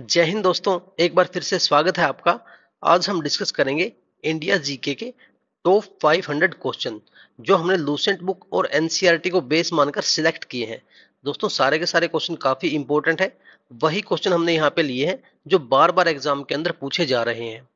जय हिंद दोस्तों एक बार फिर से स्वागत है आपका आज हम डिस्कस करेंगे इंडिया जीके के टॉप 500 क्वेश्चन जो हमने लूसेंट बुक और एनसीईआरटी e को बेस मानकर सिलेक्ट किए हैं दोस्तों सारे के सारे क्वेश्चन काफी इंपॉर्टेंट है वही क्वेश्चन हमने यहाँ पे लिए हैं जो बार बार एग्जाम के अंदर पूछे जा रहे हैं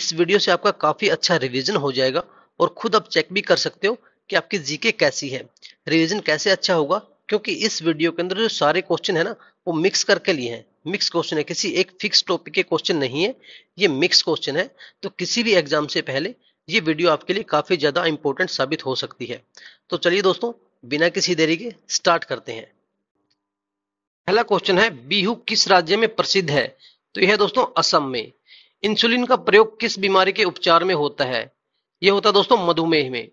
इस वीडियो से आपका काफी अच्छा रिविजन हो जाएगा और खुद आप चेक भी कर सकते हो कि आपकी जीके कैसी है रिविजन कैसे अच्छा होगा क्योंकि इस वीडियो के अंदर जो सारे क्वेश्चन है ना वो मिक्स करके लिए हैं मिक्स क्वेश्चन है किसी एक फिक्स टॉपिक के क्वेश्चन नहीं है ये मिक्स क्वेश्चन है तो किसी भी एग्जाम से पहले ये वीडियो आपके लिए काफ़ी ज़्यादा इंपॉर्टेंट साबित हो सकती है तो चलिए दोस्तों बिना किसी देरी के स्टार्ट करते हैं पहला क्वेश्चन है बीहू किस राज्य में प्रसिद्ध है तो यह है दोस्तों असम में इंसुलिन का प्रयोग किस बीमारी के उपचार में होता है यह होता है दोस्तों मधुमेह में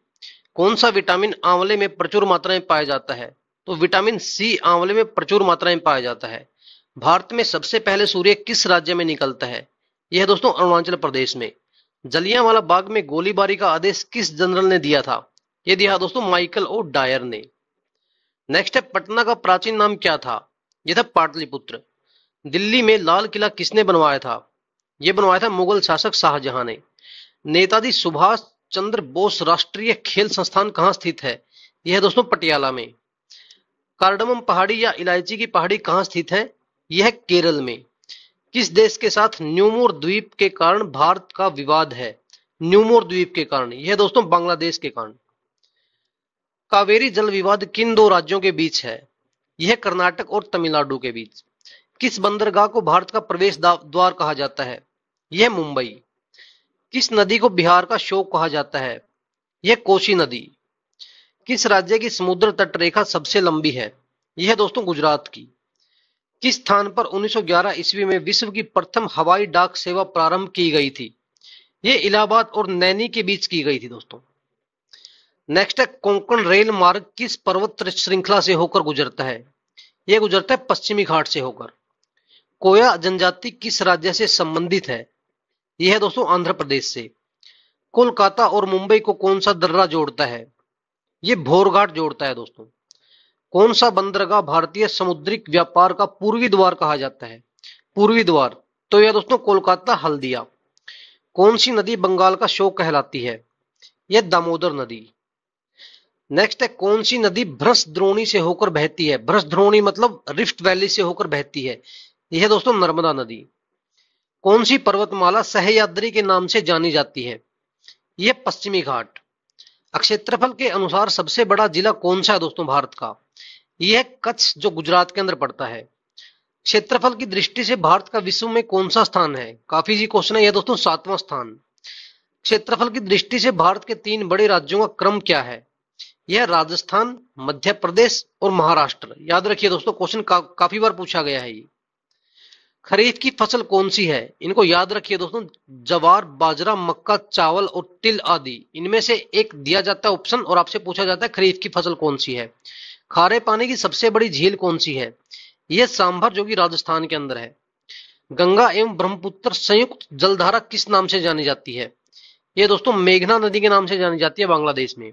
कौन सा विटामिन आंवले में प्रचुर मात्रा में पाया जाता है तो विटामिन सी आंवले में प्रचुर मात्रा में पाया जाता है भारत में सबसे पहले सूर्य किस राज्य में निकलता है यह दोस्तों अरुणाचल प्रदेश में जलियांवाला बाग में गोलीबारी का आदेश किस जनरल ने दिया था यह दिया दोस्तों माइकल ओ डायर ने नेक्स्ट है पटना का प्राचीन नाम क्या था यह था पाटलिपुत्र दिल्ली में लाल किला किसने बनवाया था यह बनवाया था मुगल शासक शाहजहां ने नेताजी सुभाष चंद्र बोस राष्ट्रीय खेल संस्थान कहाँ स्थित है यह दोस्तों पटियाला में कार्डमम पहाड़ी या इलायची की पहाड़ी कहाँ स्थित है यह केरल में किस देश के साथ न्यूमोर द्वीप के कारण भारत का विवाद है न्यूमोर द्वीप के कारण यह दोस्तों बांग्लादेश के कारण कावेरी जल विवाद किन दो राज्यों के बीच है यह कर्नाटक और तमिलनाडु के बीच किस बंदरगाह को भारत का प्रवेश द्वार कहा जाता है यह मुंबई किस नदी को बिहार का शोक कहा जाता है यह कोशी नदी किस राज्य की समुद्र तट रेखा सबसे लंबी है यह है दोस्तों गुजरात की किस स्थान पर 1911 ईस्वी में विश्व की प्रथम हवाई डाक सेवा प्रारंभ की गई थी ये इलाहाबाद और नैनी के बीच की गई थी दोस्तों नेक्स्ट है कोंकण रेल मार्ग किस पर्वत श्रृंखला से होकर गुजरता है यह गुजरता है पश्चिमी घाट से होकर कोया जनजाति किस राज्य से संबंधित है यह है दोस्तों आंध्र प्रदेश से कोलकाता और मुंबई को कौन सा दर्रा जोड़ता है ये भोरघाट जोड़ता है दोस्तों कौन सा बंदरगाह भारतीय समुद्रिक व्यापार का पूर्वी द्वार कहा जाता है पूर्वी द्वार तो यह दोस्तों कोलकाता हल्दिया कौन सी नदी बंगाल का शोक कहलाती है यह दामोदर नदी नेक्स्ट है कौन सी नदी भ्रष्ट द्रोणी से होकर बहती है भ्रष्ट द्रोणी मतलब रिफ्ट वैली से होकर बहती है यह दोस्तों नर्मदा नदी कौन सी पर्वतमाला सहयाद्री के नाम से जानी जाती है यह पश्चिमी घाट क्षेत्रफल के अनुसार सबसे बड़ा जिला कौन सा है दोस्तों भारत का यह है कच्छ जो गुजरात के अंदर पड़ता है क्षेत्रफल की दृष्टि से भारत का विश्व में कौन सा स्थान है काफी जी क्वेश्चन है यह दोस्तों सातवां स्थान क्षेत्रफल की दृष्टि से भारत के तीन बड़े राज्यों का क्रम क्या है यह राजस्थान मध्य प्रदेश और महाराष्ट्र याद रखिए दोस्तों क्वेश्चन का, काफी बार पूछा गया है ये खरीफ की फसल कौन सी है इनको याद रखिए दोस्तों जवार बाजरा मक्का चावल और तिल आदि इनमें से एक दिया जाता है ऑप्शन और आपसे पूछा जाता है खरीफ की फसल कौन सी है खारे पानी की सबसे बड़ी झील कौन सी है यह सांभर जो कि राजस्थान के अंदर है गंगा एवं ब्रह्मपुत्र संयुक्त जलधारा किस नाम से जानी जाती है यह दोस्तों मेघना नदी के नाम से जानी जाती है बांग्लादेश में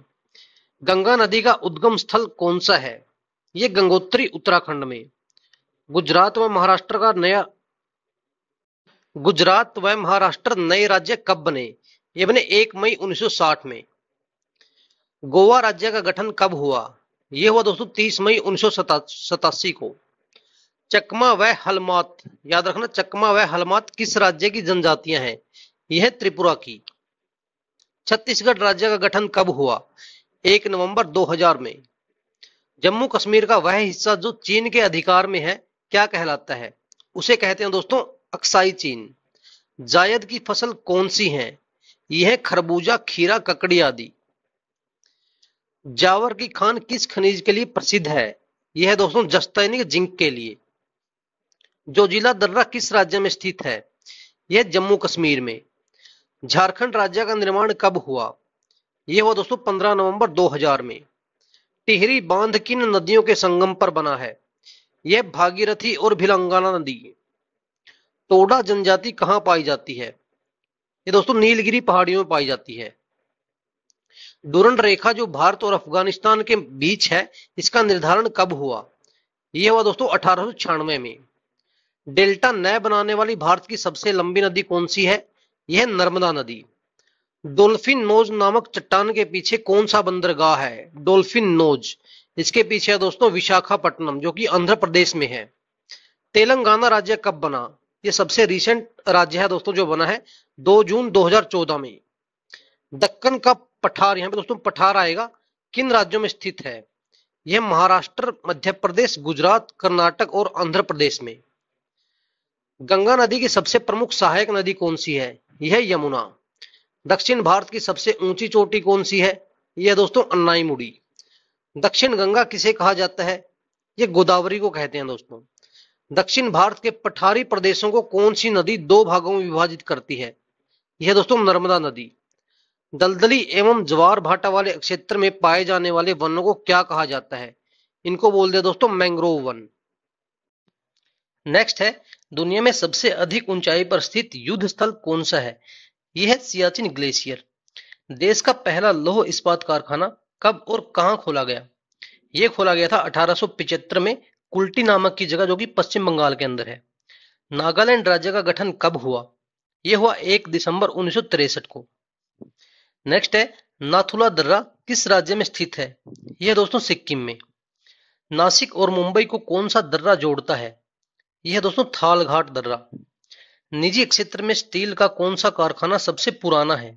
गंगा नदी का उद्गम स्थल कौन सा है ये गंगोत्री उत्तराखंड में गुजरात व महाराष्ट्र का नया गुजरात व महाराष्ट्र नए राज्य कब बने ये बने 1 मई 1960 में गोवा राज्य का गठन कब हुआ ये हुआ दोस्तों 30 मई उन्नीस को चकमा व हलमात याद रखना चकमा व हलमात किस राज्य की जनजातियां हैं यह है त्रिपुरा की छत्तीसगढ़ राज्य का गठन कब हुआ 1 नवंबर 2000 में जम्मू कश्मीर का वह हिस्सा जो चीन के अधिकार में है क्या कहलाता है उसे कहते हैं दोस्तों अक्साई चीन जायद की फसल कौन सी है यह खरबूजा खीरा ककड़ी आदि जावर की खान किस खनिज के लिए प्रसिद्ध है यह दोस्तों जस्तैनिक जिंक के लिए जो जिला दर्रा किस राज्य में स्थित है यह जम्मू कश्मीर में झारखंड राज्य का निर्माण कब हुआ यह हुआ दोस्तों 15 नवंबर 2000 में टिहरी बांध किन नदियों के संगम पर बना है यह भागीरथी और भिलंगाना नदी टोडा जनजाति कहाँ पाई जाती है ये दोस्तों नीलगिरी पहाड़ियों में पाई जाती है डोरन रेखा जो भारत और अफगानिस्तान के बीच है इसका निर्धारण कब हुआ यह हुआ दोस्तों अठारह में डेल्टा नए बनाने वाली भारत की सबसे लंबी नदी कौन सी है यह नर्मदा नदी डोल्फिन नोज नामक चट्टान के पीछे कौन सा बंदरगाह है डोल्फिन नोज इसके पीछे है दोस्तों विशाखापट्टनम जो कि आंध्र प्रदेश में है तेलंगाना राज्य कब बना ये सबसे रिसेंट राज्य है दोस्तों जो बना है 2 जून 2014 में दक्कन का पठार यहाँ पे दोस्तों पठार आएगा किन राज्यों में स्थित है यह महाराष्ट्र मध्य प्रदेश गुजरात कर्नाटक और आंध्र प्रदेश में गंगा नदी की सबसे प्रमुख सहायक नदी कौन सी है यह यमुना दक्षिण भारत की सबसे ऊंची चोटी कौन सी है यह दोस्तों अन्नाईमुड़ी दक्षिण गंगा किसे कहा जाता है ये गोदावरी को कहते हैं दोस्तों दक्षिण भारत के पठारी प्रदेशों को कौन सी नदी दो भागों में विभाजित करती है यह दोस्तों नर्मदा नदी दलदली एवं ज्वार भाटा वाले क्षेत्र में पाए जाने वाले वनों को क्या कहा जाता है इनको बोल दे दोस्तों मैंग्रोव वन नेक्स्ट है दुनिया में सबसे अधिक ऊंचाई पर स्थित युद्ध स्थल कौन सा है यह है सियाचिन ग्लेशियर देश का पहला लोह इस्पात कारखाना कब और कहां खोला गया यह खोला गया था अठारह में कुल्टी नामक की जगह जो कि पश्चिम बंगाल के अंदर है नागालैंड राज्य का गठन कब हुआ यह हुआ एक दिसंबर उन्नीस को नेक्स्ट है नाथुला दर्रा किस राज्य में स्थित है यह दोस्तों सिक्किम में नासिक और मुंबई को कौन सा दर्रा जोड़ता है यह दोस्तों थालघाट दर्रा निजी क्षेत्र में स्टील का कौन सा कारखाना सबसे पुराना है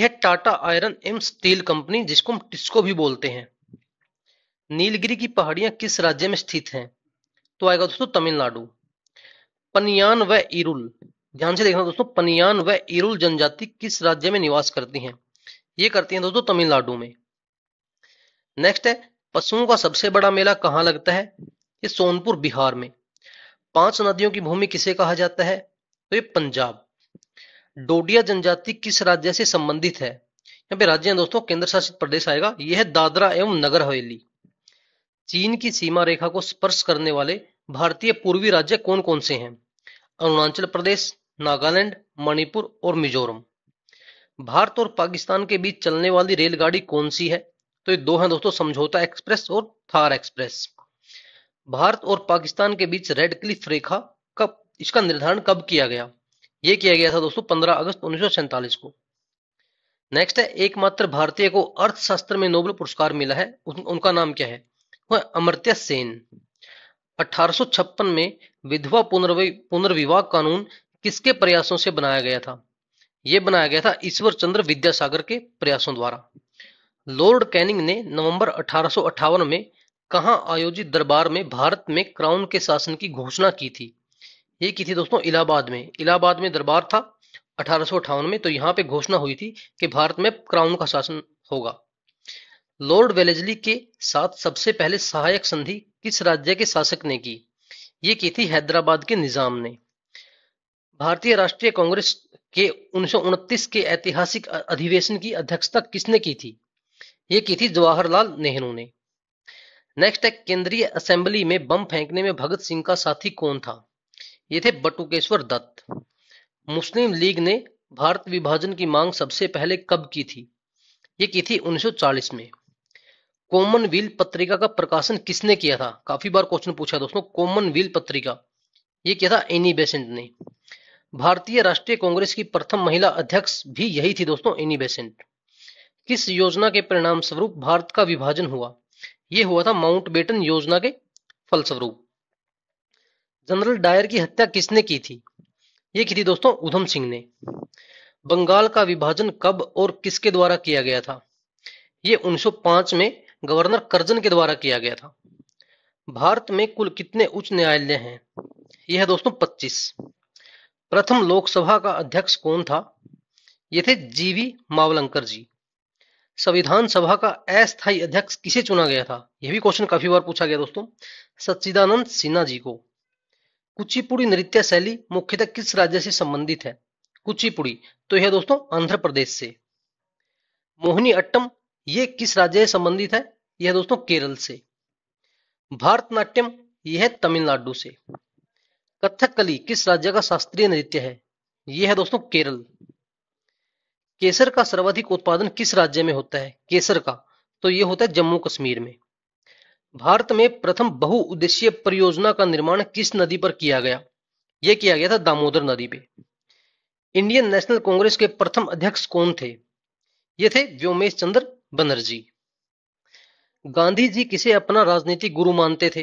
यह Tata iron and steel company जिसको हम टिस्को भी बोलते हैं नीलगिरी की पहाड़ियां किस राज्य में स्थित हैं तो आएगा दोस्तों तमिलनाडु पनियान व इरुल ध्यान से देखना दोस्तों पनियान व इरुल जनजाति किस राज्य में निवास करती हैं ये करती हैं दोस्तों तमिलनाडु में नेक्स्ट है पशुओं का सबसे बड़ा मेला कहाँ लगता है ये सोनपुर बिहार में पांच नदियों की भूमि किसे कहा जाता है तो ये पंजाब डोडिया जनजाति किस राज्य से संबंधित है यहाँ पे राज्य दोस्तों केंद्र शासित प्रदेश आएगा यह है दादरा एवं नगर हवेली चीन की सीमा रेखा को स्पर्श करने वाले भारतीय पूर्वी राज्य कौन कौन से हैं अरुणाचल प्रदेश नागालैंड मणिपुर और मिजोरम भारत और पाकिस्तान के बीच चलने वाली रेलगाड़ी कौन सी है तो ये दो हैं दोस्तों समझौता एक्सप्रेस और थार एक्सप्रेस भारत और पाकिस्तान के बीच रेड क्लिफ रेखा कब इसका निर्धारण कब किया गया यह किया गया था दोस्तों 15 अगस्त उन्नीस को नेक्स्ट है एकमात्र भारतीय को अर्थशास्त्र में नोबेल पुरस्कार मिला है उन, उनका नाम क्या है वह अमर्त्य सेन 1856 में विधवा पुनर्विवाह कानून किसके प्रयासों से बनाया गया था यह बनाया गया था ईश्वर चंद्र विद्यासागर के प्रयासों द्वारा लॉर्ड कैनिंग ने नवंबर अठारह में कहा आयोजित दरबार में भारत में क्राउन के शासन की घोषणा की थी ये की थी दोस्तों इलाहाबाद में इलाहाबाद में दरबार था अठारह में तो यहाँ पे घोषणा हुई थी कि भारत में क्राउन का शासन होगा लॉर्ड वेलेजली के साथ सबसे पहले सहायक संधि किस राज्य के शासक ने की ये की थी हैदराबाद के निजाम ने भारतीय राष्ट्रीय कांग्रेस के उन्नीस के ऐतिहासिक अधिवेशन की अध्यक्षता किसने की थी ये की थी जवाहरलाल नेहरू ने नेक्स्ट है केंद्रीय असेंबली में बम फेंकने में भगत सिंह का साथी कौन था ये थे बटुकेश्वर दत्त मुस्लिम लीग ने भारत विभाजन की मांग सबसे पहले कब की थी ये की थी 1940 में कॉमनवेल्थ पत्रिका का प्रकाशन किसने किया था काफी बार क्वेश्चन पूछा दोस्तों कॉमनवेल्थ पत्रिका ये किया था एनी बेसेंट ने भारतीय राष्ट्रीय कांग्रेस की प्रथम महिला अध्यक्ष भी यही थी दोस्तों एनी बेसेंट किस योजना के परिणाम स्वरूप भारत का विभाजन हुआ यह हुआ था माउंट बेटन योजना के फलस्वरूप जनरल डायर की हत्या किसने की थी ये की थी दोस्तों उधम सिंह ने बंगाल का विभाजन कब और किसके द्वारा किया गया था ये 1905 में गवर्नर कर्जन के द्वारा किया गया था भारत में कुल कितने उच्च न्यायालय हैं यह है दोस्तों 25 प्रथम लोकसभा का अध्यक्ष कौन था ये थे जीवी मावलंकर जी संविधान सभा का अस्थायी अध्यक्ष किसे चुना गया था यह भी क्वेश्चन काफी बार पूछा गया दोस्तों सच्चिदानंद सिन्हा जी को कुचिपुड़ी नृत्य शैली मुख्यतः किस राज्य से संबंधित है कुचिपुड़ी तो यह दोस्तों आंध्र प्रदेश से मोहिनी अट्टम यह किस राज्य से संबंधित है यह दोस्तों केरल से भारतनाट्यम यह तमिलनाडु से कथकली किस राज्य का शास्त्रीय नृत्य है यह है दोस्तों केरल केसर का सर्वाधिक उत्पादन किस राज्य में होता है केसर का तो यह होता है जम्मू कश्मीर में भारत में प्रथम बहुउद्देशीय परियोजना का निर्माण किस नदी पर किया गया यह किया गया था दामोदर नदी पे इंडियन नेशनल कांग्रेस के प्रथम अध्यक्ष कौन थे ये थे व्योमेश चंद्र बनर्जी गांधी जी किसे अपना राजनीतिक गुरु मानते थे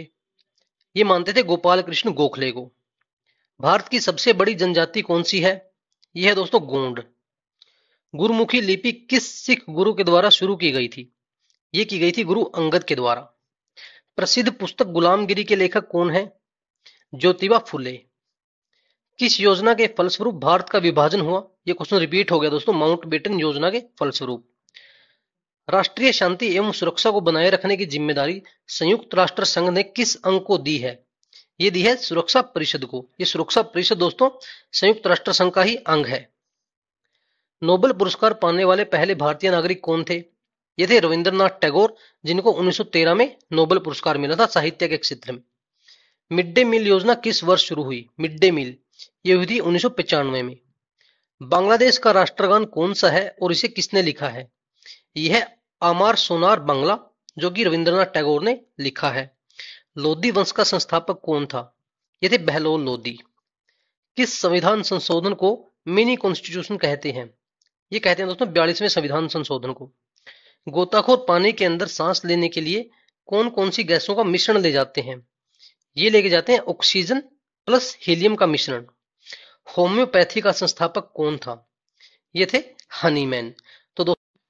ये मानते थे गोपाल कृष्ण गोखले को भारत की सबसे बड़ी जनजाति कौन सी है यह है दोस्तों गोंड गुरुमुखी लिपि किस सिख गुरु के द्वारा शुरू की गई थी ये की गई थी गुरु अंगद के द्वारा प्रसिद्ध पुस्तक गुलामगिरी के लेखक कौन है ज्योतिबा फुले किस योजना के फलस्वरूप भारत का विभाजन हुआ यह क्वेश्चन रिपीट हो गया दोस्तों माउंट बेटन योजना के फलस्वरूप राष्ट्रीय शांति एवं सुरक्षा को बनाए रखने की जिम्मेदारी संयुक्त राष्ट्र संघ ने किस अंग को दी है ये दी है सुरक्षा परिषद को ये सुरक्षा परिषद दोस्तों संयुक्त राष्ट्र संघ का ही अंग है नोबेल पुरस्कार पाने वाले पहले भारतीय नागरिक कौन थे ये थे रविंद्रनाथ टैगोर जिनको 1913 में नोबेल पुरस्कार मिला था साहित्य के क्षेत्र में मिड डे मील योजना किस वर्ष शुरू हुई मिड डे मील ये हुई थी उन्नीस में बांग्लादेश का राष्ट्रगान कौन सा है और इसे किसने लिखा है यह आमार सोनार बंगला जो कि रविंद्रनाथ टैगोर ने लिखा है लोधी वंश का संस्थापक कौन था ये थे बहलोल लोधी किस संविधान संशोधन को मिनी कॉन्स्टिट्यूशन कहते हैं ये कहते हैं दोस्तों बयालीसवें संविधान संशोधन को गोताखोर पानी के अंदर सांस लेने के लिए कौन कौन सी गैसों का मिश्रण ले जाते हैं ये लेके जाते हैं ऑक्सीजन प्लस हीलियम का मिश्रण होम्योपैथी का संस्थापक कौन था ये थे हनीमैन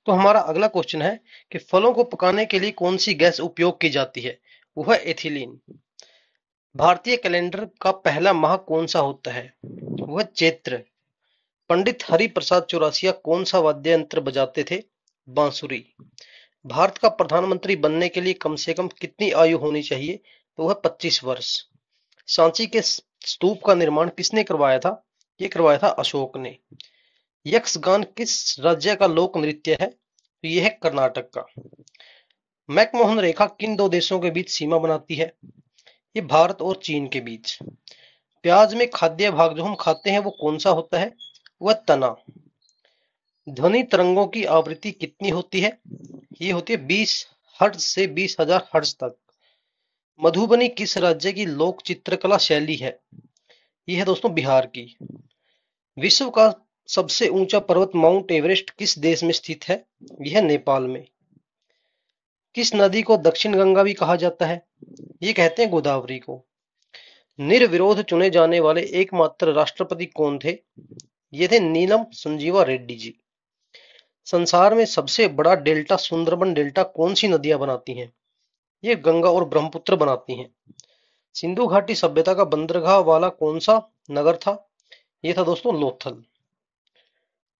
तो हमारा अगला क्वेश्चन है कि फलों को पकाने के लिए कौन सी गैस उपयोग की जाती है वह एथिलीन भारतीय कैलेंडर का पहला माह कौन सा होता है वह चैत्र पंडित हरि प्रसाद चौरासिया कौन सा वाद्य यंत्र बजाते थे बांसुरी भारत का प्रधानमंत्री बनने के लिए कम से कम कितनी आयु होनी चाहिए तो वह 25 वर्ष सांची के स्तूप का निर्माण किसने करवाया था यह करवाया था अशोक ने यक्षगान किस राज्य का लोक नृत्य है तो यह है कर्नाटक का मैकमोहन रेखा किन दो देशों के बीच सीमा बनाती है ये भारत और चीन के बीच प्याज में खाद्य भाग जो हम खाते हैं वो कौन सा होता है वह तना ध्वनि तरंगों की आवृत्ति कितनी होती है ये होती है 20 हर्ट्ज से बीस हजार हर्ट्ज तक मधुबनी किस राज्य की लोक चित्रकला शैली है यह है दोस्तों बिहार की विश्व का सबसे ऊंचा पर्वत माउंट एवरेस्ट किस देश में स्थित है यह नेपाल में किस नदी को दक्षिण गंगा भी कहा जाता है ये कहते हैं गोदावरी को निर्विरोध चुने जाने वाले एकमात्र राष्ट्रपति कौन थे ये थे नीलम संजीवा रेड्डी जी संसार में सबसे बड़ा डेल्टा सुंदरबन डेल्टा कौन सी नदियां बनाती हैं ये गंगा और ब्रह्मपुत्र बनाती हैं सिंधु घाटी सभ्यता का बंदरगाह वाला कौन सा नगर था ये था दोस्तों लोथल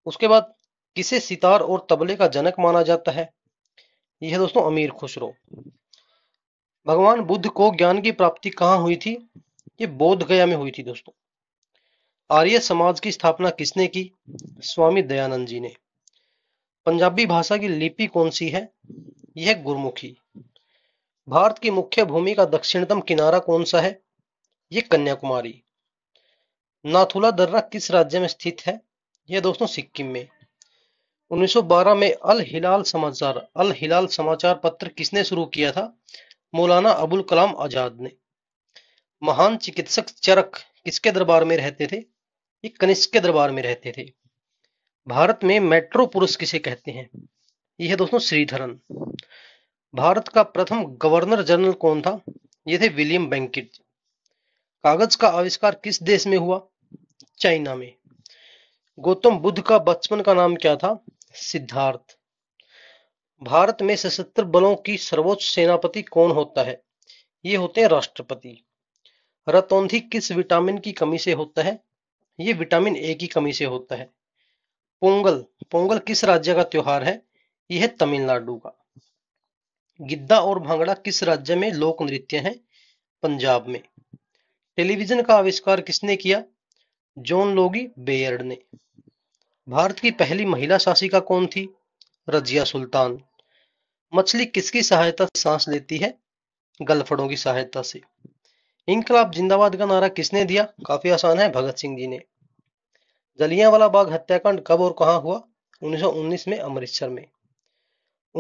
उसके बाद किसे सितार और तबले का जनक माना जाता है यह है दोस्तों अमीर खुसरो भगवान बुद्ध को ज्ञान की प्राप्ति कहाँ हुई थी ये बोध गया में हुई थी दोस्तों आर्य समाज की स्थापना किसने की स्वामी दयानंद जी ने पंजाबी भाषा की लिपि कौन सी है यह गुरुमुखी भारत की मुख्य भूमि का दक्षिणतम किनारा कौन सा है ये कन्याकुमारी नाथुला दर्रा किस राज्य में स्थित है यह दोस्तों सिक्किम में 1912 में अल हिलाल समाचार अल हिलाल समाचार पत्र किसने शुरू किया था मौलाना अबुल कलाम आजाद ने महान चिकित्सक चरक किसके दरबार में रहते थे ये कनिष्क के दरबार में रहते थे भारत में मेट्रो पुरुष किसे कहते हैं यह है दोस्तों श्रीधरन भारत का प्रथम गवर्नर जनरल कौन था यह थे विलियम बैंकिट कागज का आविष्कार किस देश में हुआ चाइना में गौतम बुद्ध का बचपन का नाम क्या था सिद्धार्थ भारत में सशस्त्र बलों की सर्वोच्च सेनापति कौन होता है ये होते हैं राष्ट्रपति रतौंधी किस विटामिन की कमी से होता है ये विटामिन ए की कमी से होता है पोंगल पोंगल किस राज्य का त्योहार है यह तमिलनाडु का गिद्धा और भांगड़ा किस राज्य में लोक नृत्य है पंजाब में टेलीविजन का आविष्कार किसने किया जॉन लोगी बेयर्ड ने भारत की पहली महिला शासिका कौन थी रजिया सुल्तान मछली किसकी सहायता से सांस लेती है गलफड़ों की सहायता से इनकलाब जिंदाबाद का नारा किसने दिया काफी आसान है भगत सिंह जी ने जलियांवाला बाग हत्याकांड कब और कहा हुआ 1919 में अमृतसर में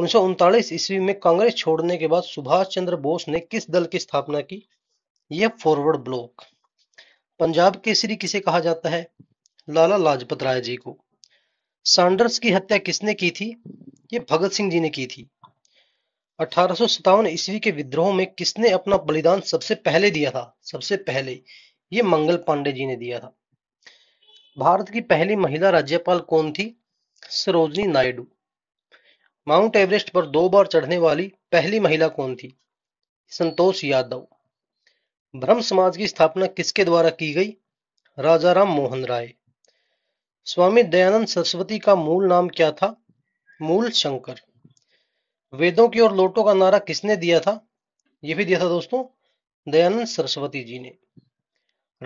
उन्नीस ईस्वी में कांग्रेस छोड़ने के बाद सुभाष चंद्र बोस ने किस दल की स्थापना की यह फॉरवर्ड ब्लॉक पंजाब केसरी किसे कहा जाता है लाला लाजपत राय जी को सांडर्स की हत्या किसने की थी ये भगत सिंह जी ने की थी अठारह ईस्वी के विद्रोह में किसने अपना बलिदान सबसे पहले दिया था सबसे पहले ये मंगल पांडे जी ने दिया था भारत की पहली महिला राज्यपाल कौन थी सरोजनी नायडू माउंट एवरेस्ट पर दो बार चढ़ने वाली पहली महिला कौन थी संतोष यादव ब्रह्म समाज की स्थापना किसके द्वारा की गई राजा राम मोहन राय स्वामी दयानंद सरस्वती का मूल नाम क्या था मूल शंकर वेदों की ओर लोटों का नारा किसने दिया था यह भी दिया था दोस्तों दयानंद सरस्वती जी ने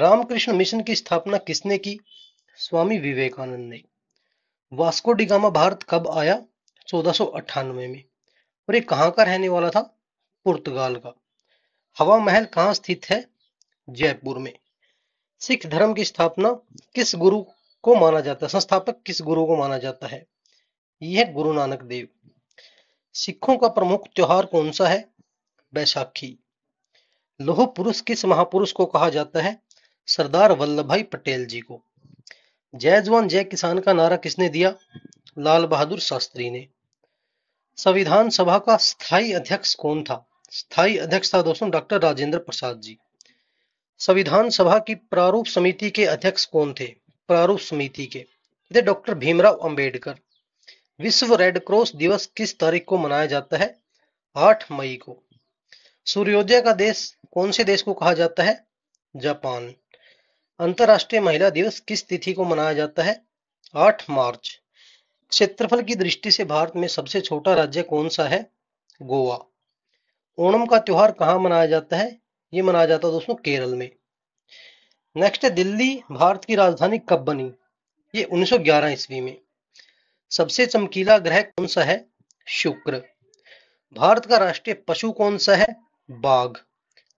रामकृष्ण मिशन की स्थापना किसने की स्वामी विवेकानंद ने वास्को डिगामा भारत कब आया चौदह में और ये कहाँ का रहने वाला था पुर्तगाल का हवा महल कहाँ स्थित है जयपुर में सिख धर्म की स्थापना किस गुरु को माना जाता है संस्थापक किस गुरु को माना जाता है यह गुरु नानक देव सिखों का प्रमुख त्योहार कौन सा है बैसाखी लोह पुरुष किस महापुरुष को कहा जाता है सरदार वल्लभ भाई पटेल जी को जय जवान जय किसान का नारा किसने दिया लाल बहादुर शास्त्री ने संविधान सभा का स्थायी अध्यक्ष कौन था स्थायी अध्यक्ष था दोस्तों डॉक्टर राजेंद्र प्रसाद जी संविधान सभा की प्रारूप समिति के अध्यक्ष कौन थे प्रारूप समिति के डॉक्टर भीमराव अंबेडकर विश्व रेड क्रॉस दिवस किस तारीख को मनाया जाता है आठ मई को सूर्योदय का देश कौन से देश को कहा जाता है जापान अंतर्राष्ट्रीय महिला दिवस किस तिथि को मनाया जाता है आठ मार्च क्षेत्रफल की दृष्टि से भारत में सबसे छोटा राज्य कौन सा है गोवा ओणम का त्योहार कहाँ मनाया जाता है ये मनाया जाता है दोस्तों केरल में नेक्स्ट है दिल्ली भारत की राजधानी कब बनी ये 1911 ईस्वी में सबसे चमकीला ग्रह कौन सा है शुक्र भारत का राष्ट्रीय पशु कौन सा है बाघ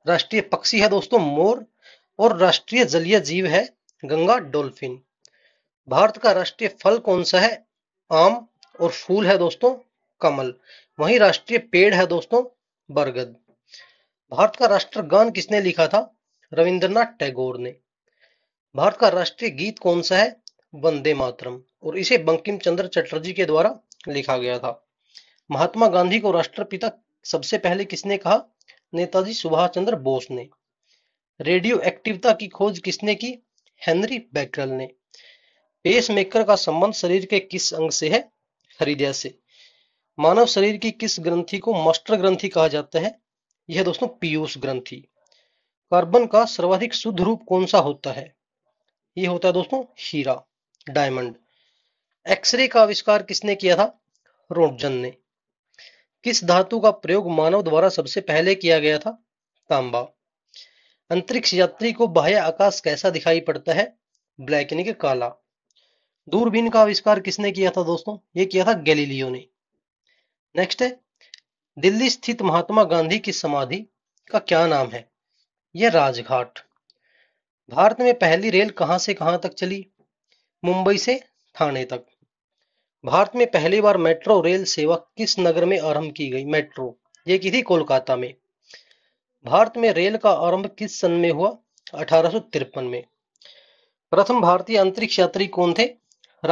राष्ट्रीय पक्षी है दोस्तों मोर और राष्ट्रीय जलीय जीव है गंगा डॉल्फिन भारत का राष्ट्रीय फल कौन सा है आम और फूल है दोस्तों कमल वहीं राष्ट्रीय पेड़ है दोस्तों बरगद भारत का राष्ट्रगान किसने लिखा था रविंद्रनाथ टैगोर ने भारत का राष्ट्रीय गीत कौन सा है वंदे मातरम और इसे बंकिम चंद्र चटर्जी के द्वारा लिखा गया था महात्मा गांधी को राष्ट्रपिता सबसे पहले किसने कहा नेताजी सुभाष चंद्र बोस ने रेडियो एक्टिवता की खोज किसने की हेनरी बैकरल ने पेस मेकर का संबंध शरीर के किस अंग से है हृदय से मानव शरीर की किस ग्रंथि को मास्टर ग्रंथि कहा जाता है यह दोस्तों पीयूष ग्रंथि कार्बन का सर्वाधिक शुद्ध रूप कौन सा होता है ये होता है दोस्तों हीरा डायमंड एक्सरे का आविष्कार किसने किया था रोंटजन ने किस धातु का प्रयोग मानव द्वारा सबसे पहले किया गया था तांबा अंतरिक्ष यात्री को बाह्य आकाश कैसा दिखाई पड़ता है ब्लैक यानी कि काला दूरबीन का आविष्कार किसने किया था दोस्तों ये किया था गैलीलियो ने नेक्स्ट है दिल्ली स्थित महात्मा गांधी की समाधि का क्या नाम है यह राजघाट भारत में पहली रेल कहां से कहां तक चली मुंबई से थाने तक भारत में पहली बार मेट्रो रेल सेवा किस नगर में आरंभ की गई मेट्रो ये की थी कोलकाता में भारत में रेल का आरंभ किस सन में हुआ अठारह में प्रथम भारतीय अंतरिक्ष यात्री कौन थे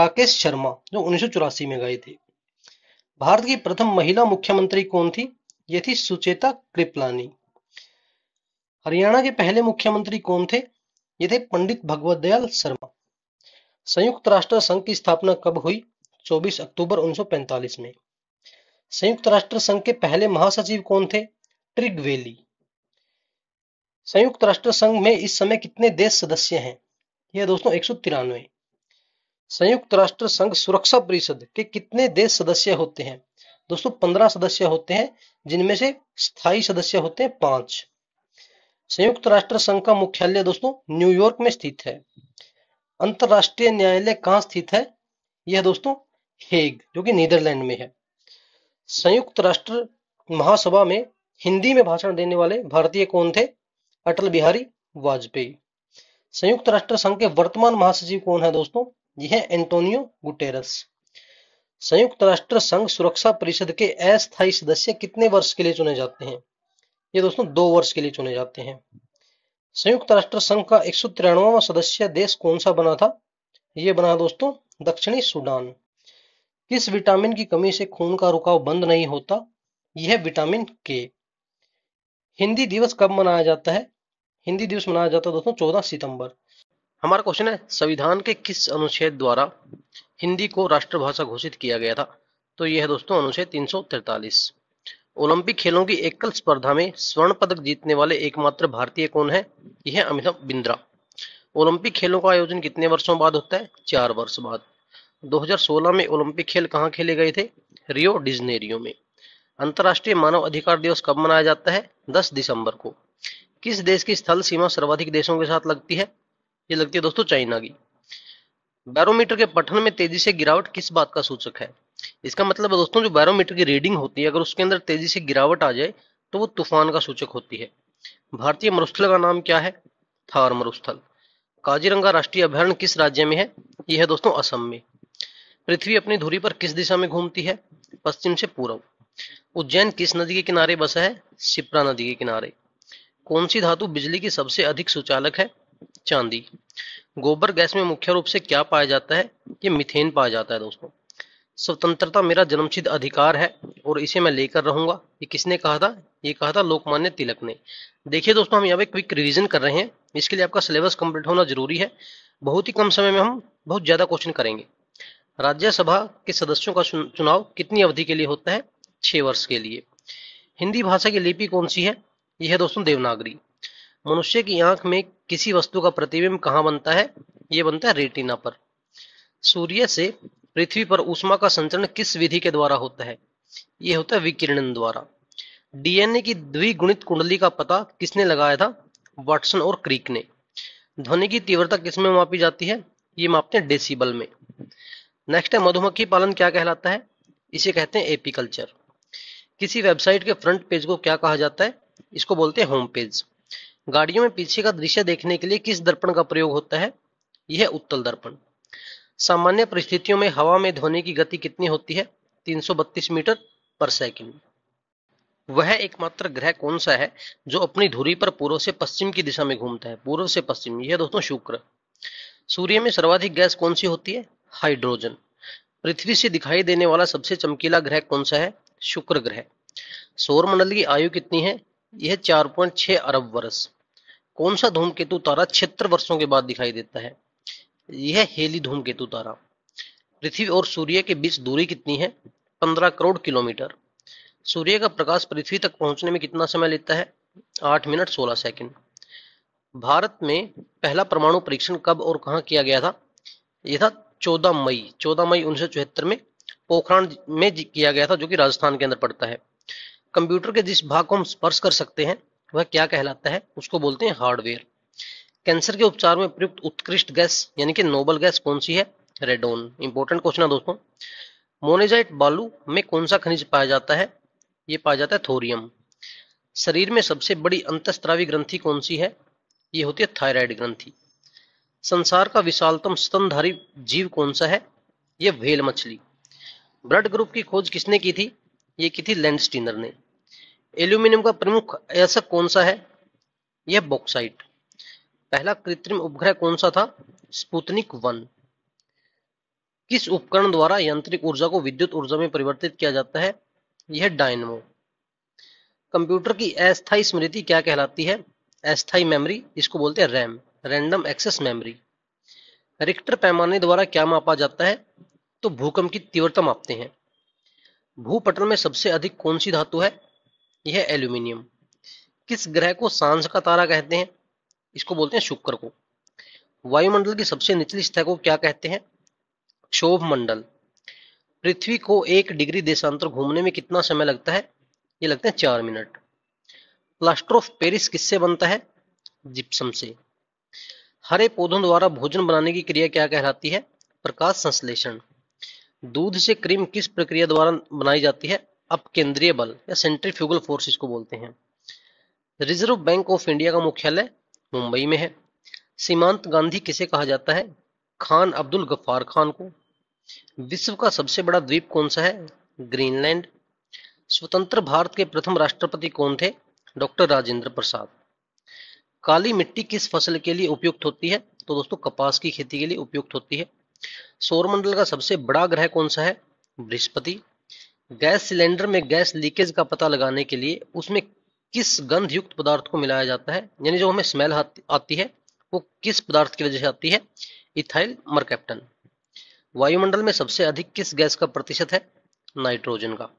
राकेश शर्मा जो उन्नीस में गए थे भारत की प्रथम महिला मुख्यमंत्री कौन थी ये थी सुचेता कृपलानी हरियाणा के पहले मुख्यमंत्री कौन थे ये थे पंडित भगवत दयाल शर्मा संयुक्त राष्ट्र संघ की स्थापना कब हुई 24 अक्टूबर 1945 में संयुक्त राष्ट्र संघ के पहले महासचिव कौन थे ट्रिगवेली संयुक्त राष्ट्र संघ में इस समय कितने देश सदस्य हैं यह दोस्तों एक संयुक्त राष्ट्र संघ सुरक्षा परिषद के कितने देश सदस्य होते हैं दोस्तों पंद्रह सदस्य होते हैं जिनमें से स्थायी सदस्य होते हैं पांच संयुक्त राष्ट्र संघ का मुख्यालय दोस्तों न्यूयॉर्क में स्थित है अंतरराष्ट्रीय न्यायालय कहाँ स्थित है यह दोस्तों हेग जो कि नीदरलैंड में है संयुक्त राष्ट्र महासभा में हिंदी में भाषण देने वाले भारतीय कौन थे अटल बिहारी वाजपेयी संयुक्त राष्ट्र संघ के वर्तमान महासचिव कौन है दोस्तों यह एंटोनियो गुटेरस संयुक्त राष्ट्र संघ सुरक्षा परिषद के अस्थायी सदस्य कितने वर्ष के लिए चुने जाते हैं ये दोस्तों दो वर्ष के लिए चुने जाते हैं संयुक्त राष्ट्र संघ का एक सदस्य देश कौन सा बना था ये बना दोस्तों दक्षिणी सूडान किस विटामिन की कमी से खून का रुकाव बंद नहीं होता यह विटामिन के हिंदी दिवस कब मनाया जाता है हिंदी दिवस मनाया जाता है दोस्तों चौदह सितंबर हमारा क्वेश्चन है संविधान के किस अनुच्छेद द्वारा हिंदी को राष्ट्रभाषा घोषित किया गया था तो यह है दोस्तों अनुच्छेद तीन ओलंपिक खेलों की एकल स्पर्धा में स्वर्ण पदक जीतने वाले एकमात्र भारतीय कौन है यह अमिताभ बिंद्रा ओलंपिक खेलों का आयोजन कितने वर्षों बाद होता है चार वर्ष बाद 2016 में ओलंपिक खेल कहाँ खेले गए थे रियो डिजनेरियो में अंतर्राष्ट्रीय मानव अधिकार दिवस कब मनाया जाता है 10 दिसंबर को किस देश की स्थल सीमा सर्वाधिक देशों के साथ लगती है ये लगती है दोस्तों चाइना की बैरोमीटर के पठन में तेजी से गिरावट किस बात का सूचक है इसका मतलब है दोस्तों जो बैरोमीटर की रीडिंग होती है अगर उसके अंदर तेजी से गिरावट आ जाए तो वो तूफान का सूचक होती है भारतीय मरुस्थल का नाम क्या है थार मरुस्थल काजीरंगा राष्ट्रीय अभ्यारण किस राज्य में है यह है दोस्तों असम में पृथ्वी अपनी धुरी पर किस दिशा में घूमती है पश्चिम से पूर्व उज्जैन किस नदी के किनारे बसा है सिप्रा नदी के किनारे कौन सी धातु बिजली की सबसे अधिक सुचालक है चांदी गोबर गैस में मुख्य रूप से क्या पाया जाता है ये मिथेन पाया जाता है दोस्तों स्वतंत्रता मेरा जन्मसिद्ध अधिकार है और इसे मैं लेकर रहूंगा ये किसने कहा था ये कहा था लोकमान्य तिलक ने देखिए दोस्तों हम यहाँ पे क्विक रिवीजन कर रहे हैं इसके लिए आपका सिलेबस कंप्लीट होना जरूरी है बहुत ही कम समय में हम बहुत ज्यादा क्वेश्चन करेंगे राज्यसभा के सदस्यों का चुनाव कितनी अवधि के लिए होता है छह वर्ष के लिए हिंदी भाषा की लिपि कौन सी है यह है दोस्तों देवनागरी मनुष्य की आंख में किसी वस्तु का प्रतिबिंब कहाँ बनता है ये बनता है रेटिना पर सूर्य से पृथ्वी पर ऊष्मा का संचरण किस विधि के द्वारा होता है ये होता है विकिरण द्वारा डीएनए की द्विगुणित कुंडली का पता किसने लगाया था वाटसन और क्रीक ने ध्वनि की तीव्रता किसमें मापी जाती है ये मापते हैं डेसीबल में नेक्स्ट है मधुमक्खी पालन क्या कहलाता है इसे कहते हैं एपीकल्चर किसी वेबसाइट के फ्रंट पेज को क्या कहा जाता है इसको बोलते हैं होम पेज गाड़ियों में पीछे का दृश्य देखने के लिए किस दर्पण का प्रयोग होता है यह उत्तल दर्पण सामान्य परिस्थितियों में हवा में ध्वनि की गति कितनी होती है 332 मीटर पर सेकंड वह एकमात्र ग्रह कौन सा है जो अपनी धुरी पर पूर्व से पश्चिम की दिशा में घूमता है पूर्व से पश्चिम यह दोस्तों शुक्र सूर्य में सर्वाधिक गैस कौन सी होती है हाइड्रोजन पृथ्वी से दिखाई देने वाला सबसे चमकीला ग्रह कौन सा है शुक्र ग्रह सौर मंडल की आयु कितनी है यह 4.6 अरब वर्ष कौन सा धूमकेतु तारा छिहत्तर वर्षों के बाद दिखाई देता है यह हेली धूमकेतु तारा पृथ्वी और सूर्य के बीच दूरी कितनी है 15 करोड़ किलोमीटर सूर्य का प्रकाश पृथ्वी तक पहुंचने में कितना समय लेता है 8 मिनट 16 सेकंड भारत में पहला परमाणु परीक्षण कब और कहां किया गया था यह था 14 मई 14 मई उन्नीस में पोखरण में किया गया था जो कि राजस्थान के अंदर पड़ता है कंप्यूटर के जिस भाग को हम स्पर्श कर सकते हैं वह क्या कहलाता है उसको बोलते हैं हार्डवेयर कैंसर के उपचार में प्रयुक्त उत्कृष्ट गैस यानी कि नोबल गैस कौन सी है रेडोन इंपोर्टेंट क्वेश्चन है दोस्तों मोनेजाइट बालू में कौन सा खनिज पाया जाता है ये पाया जाता है थोरियम शरीर में सबसे बड़ी अंतस्त्रावी ग्रंथि कौन सी है ये होती है थायराइड ग्रंथि संसार का विशालतम स्तनधारी जीव कौन सा है ये व्हेल मछली ब्लड ग्रुप की खोज किसने की थी ये की थी लैंडस्टीनर ने एल्यूमिनियम का प्रमुख ऐसा कौन सा है यह बॉक्साइट पहला कृत्रिम उपग्रह कौन सा था स्पुतनिक वन किस उपकरण द्वारा यांत्रिक ऊर्जा को विद्युत ऊर्जा में परिवर्तित किया जाता है यह डायनमो कंप्यूटर की अस्थायी स्मृति क्या कहलाती है अस्थायी मेमोरी इसको बोलते हैं RAM random access memory Richter पैमाने द्वारा क्या मापा जाता है तो भूकंप की तीव्रता मापते हैं भूपटल में सबसे अधिक कौन सी धातु है यह एल्यूमिनियम किस ग्रह को सांस का तारा कहते हैं इसको बोलते हैं शुक्र को वायुमंडल की सबसे निचली सतह को क्या कहते हैं क्षोभ मंडल पृथ्वी को एक डिग्री देशांतर घूमने में कितना समय लगता है ये लगते हैं चार मिनट प्लास्टर ऑफ पेरिस किससे बनता है जिप्सम से हरे पौधों द्वारा भोजन बनाने की क्रिया क्या कहलाती है प्रकाश संश्लेषण दूध से क्रीम किस प्रक्रिया द्वारा बनाई जाती है अपकेंद्रीय बल या सेंट्रीफ्यूगल फोर्स इसको बोलते हैं रिजर्व बैंक ऑफ इंडिया का मुख्यालय मुंबई में है सीमांत गांधी किसे कहा जाता है खान अब्दुल गफार खान को विश्व का सबसे बड़ा द्वीप कौन सा है ग्रीनलैंड स्वतंत्र भारत के प्रथम राष्ट्रपति कौन थे डॉक्टर राजेंद्र प्रसाद काली मिट्टी किस फसल के लिए उपयुक्त होती है तो दोस्तों कपास की खेती के लिए उपयुक्त होती है सौरमंडल का सबसे बड़ा ग्रह कौन सा है बृहस्पति गैस सिलेंडर में गैस लीकेज का पता लगाने के लिए उसमें किस गंध युक्त पदार्थ को मिलाया जाता है यानी जो हमें स्मेल आती है वो किस पदार्थ की वजह से आती है इथाइल मरकैप्टन वायुमंडल में सबसे अधिक किस गैस का प्रतिशत है नाइट्रोजन का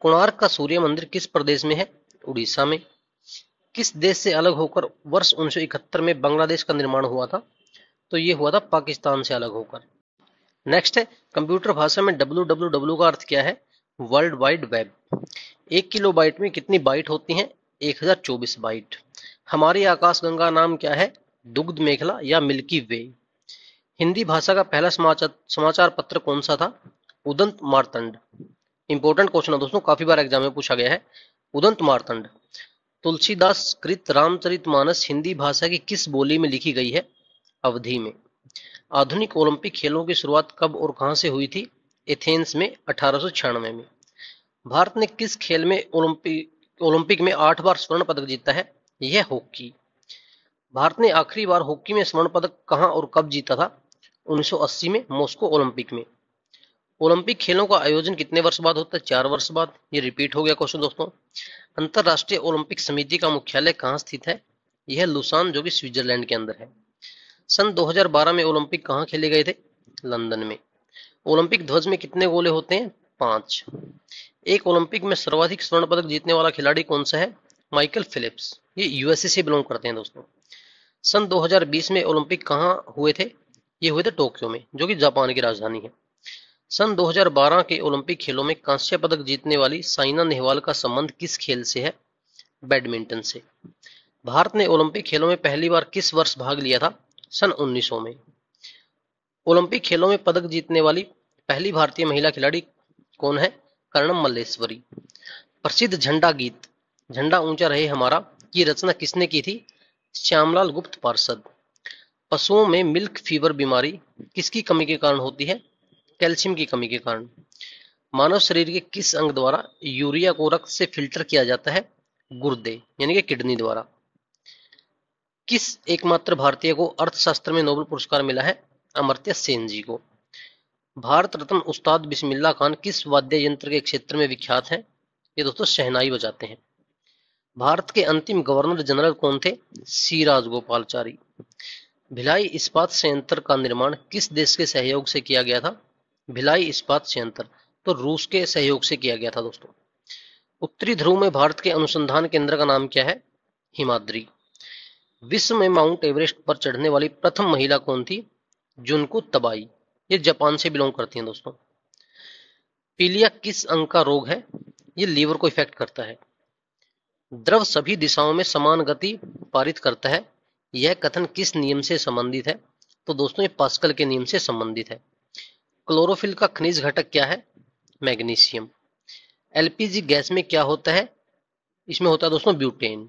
कोणार्क का सूर्य मंदिर किस प्रदेश में है उड़ीसा में किस देश से अलग होकर वर्ष 1971 में बांग्लादेश का निर्माण हुआ था तो ये हुआ था पाकिस्तान से अलग होकर नेक्स्ट है कंप्यूटर भाषा में डब्ल्यू का अर्थ क्या है वर्ल्ड वाइड वेब एक किलो बाइट में कितनी बाइट होती हैं 1024 बाइट हमारी आकाशगंगा नाम क्या है दुग्ध मेखला या मिल्की वे हिंदी भाषा का पहला समाचार समाचार पत्र कौन सा था उदंत मारतंड इंपोर्टेंट क्वेश्चन है दोस्तों काफी बार एग्जाम में पूछा गया है उदंत मारतंड तुलसीदास कृत रामचरित मानस हिंदी भाषा की किस बोली में लिखी गई है अवधि में आधुनिक ओलंपिक खेलों की शुरुआत कब और कहां से हुई थी एथेंस में अठारह में भारत ने किस खेल में ओलंपिक ओलंपिक में आठ बार स्वर्ण पदक जीता है यह हॉकी भारत ने आखिरी बार हॉकी में स्वर्ण पदक कहां और कब जीता था 1980 में मॉस्को ओलंपिक में ओलंपिक खेलों का आयोजन कितने वर्ष बाद होता है चार वर्ष बाद ये रिपीट हो गया क्वेश्चन दोस्तों अंतरराष्ट्रीय ओलंपिक समिति का मुख्यालय कहाँ स्थित है यह लुसान जो कि स्विट्जरलैंड के अंदर है सन 2012 में ओलंपिक कहाँ खेले गए थे लंदन में ओलंपिक ध्वज में कितने गोले होते हैं पांच एक ओलंपिक में सर्वाधिक स्वर्ण पदक जीतने वाला खिलाड़ी कौन सा है माइकल फिलिप्स ये यूएसए से बिलोंग करते हैं दोस्तों सन 2020 में ओलंपिक कहाँ हुए थे ये हुए थे टोक्यो में जो कि जापान की राजधानी है सन 2012 के ओलंपिक खेलों में कांस्य पदक जीतने वाली साइना नेहवाल का संबंध किस खेल से है बैडमिंटन से भारत ने ओलंपिक खेलों में पहली बार किस वर्ष भाग लिया था सन उन्नीस में ओलंपिक खेलों में पदक जीतने वाली पहली भारतीय महिला खिलाड़ी कौन है कर्णम मल्लेश्वरी प्रसिद्ध झंडा गीत झंडा ऊंचा रहे हमारा की रचना किसने की थी श्यामलाल गुप्त पार्षद पशुओं में मिल्क फीवर बीमारी किसकी कमी के कारण होती है कैल्शियम की कमी के कारण मानव शरीर के किस अंग द्वारा यूरिया को रक्त से फिल्टर किया जाता है गुर्दे यानी कि किडनी द्वारा किस एकमात्र भारतीय को अर्थशास्त्र में नोबेल पुरस्कार मिला है अमर्त्य सेन जी को भारत रत्न उस्ताद बिस्मिल्ला खान किस वाद्य यंत्र के क्षेत्र में विख्यात हैं ये दोस्तों शहनाई बजाते हैं भारत के अंतिम गवर्नर जनरल कौन थे सी राजगोपालचारी भिलाई इस्पात संयंत्र का निर्माण किस देश के सहयोग से किया गया था भिलाई इस्पात संयंत्र तो रूस के सहयोग से किया गया था दोस्तों उत्तरी ध्रुव में भारत के अनुसंधान केंद्र का नाम क्या है हिमाद्री विश्व में माउंट एवरेस्ट पर चढ़ने वाली प्रथम महिला कौन थी जुनकू तबाई ये जापान से बिलोंग करती हैं दोस्तों पीलिया किस अंग का रोग है ये लीवर को इफेक्ट करता है द्रव सभी दिशाओं में समान गति पारित करता है यह कथन किस नियम से संबंधित है तो दोस्तों ये पास्कल के नियम से संबंधित है क्लोरोफिल का खनिज घटक क्या है मैग्नीशियम एलपीजी गैस में क्या होता है इसमें होता है दोस्तों ब्यूटेन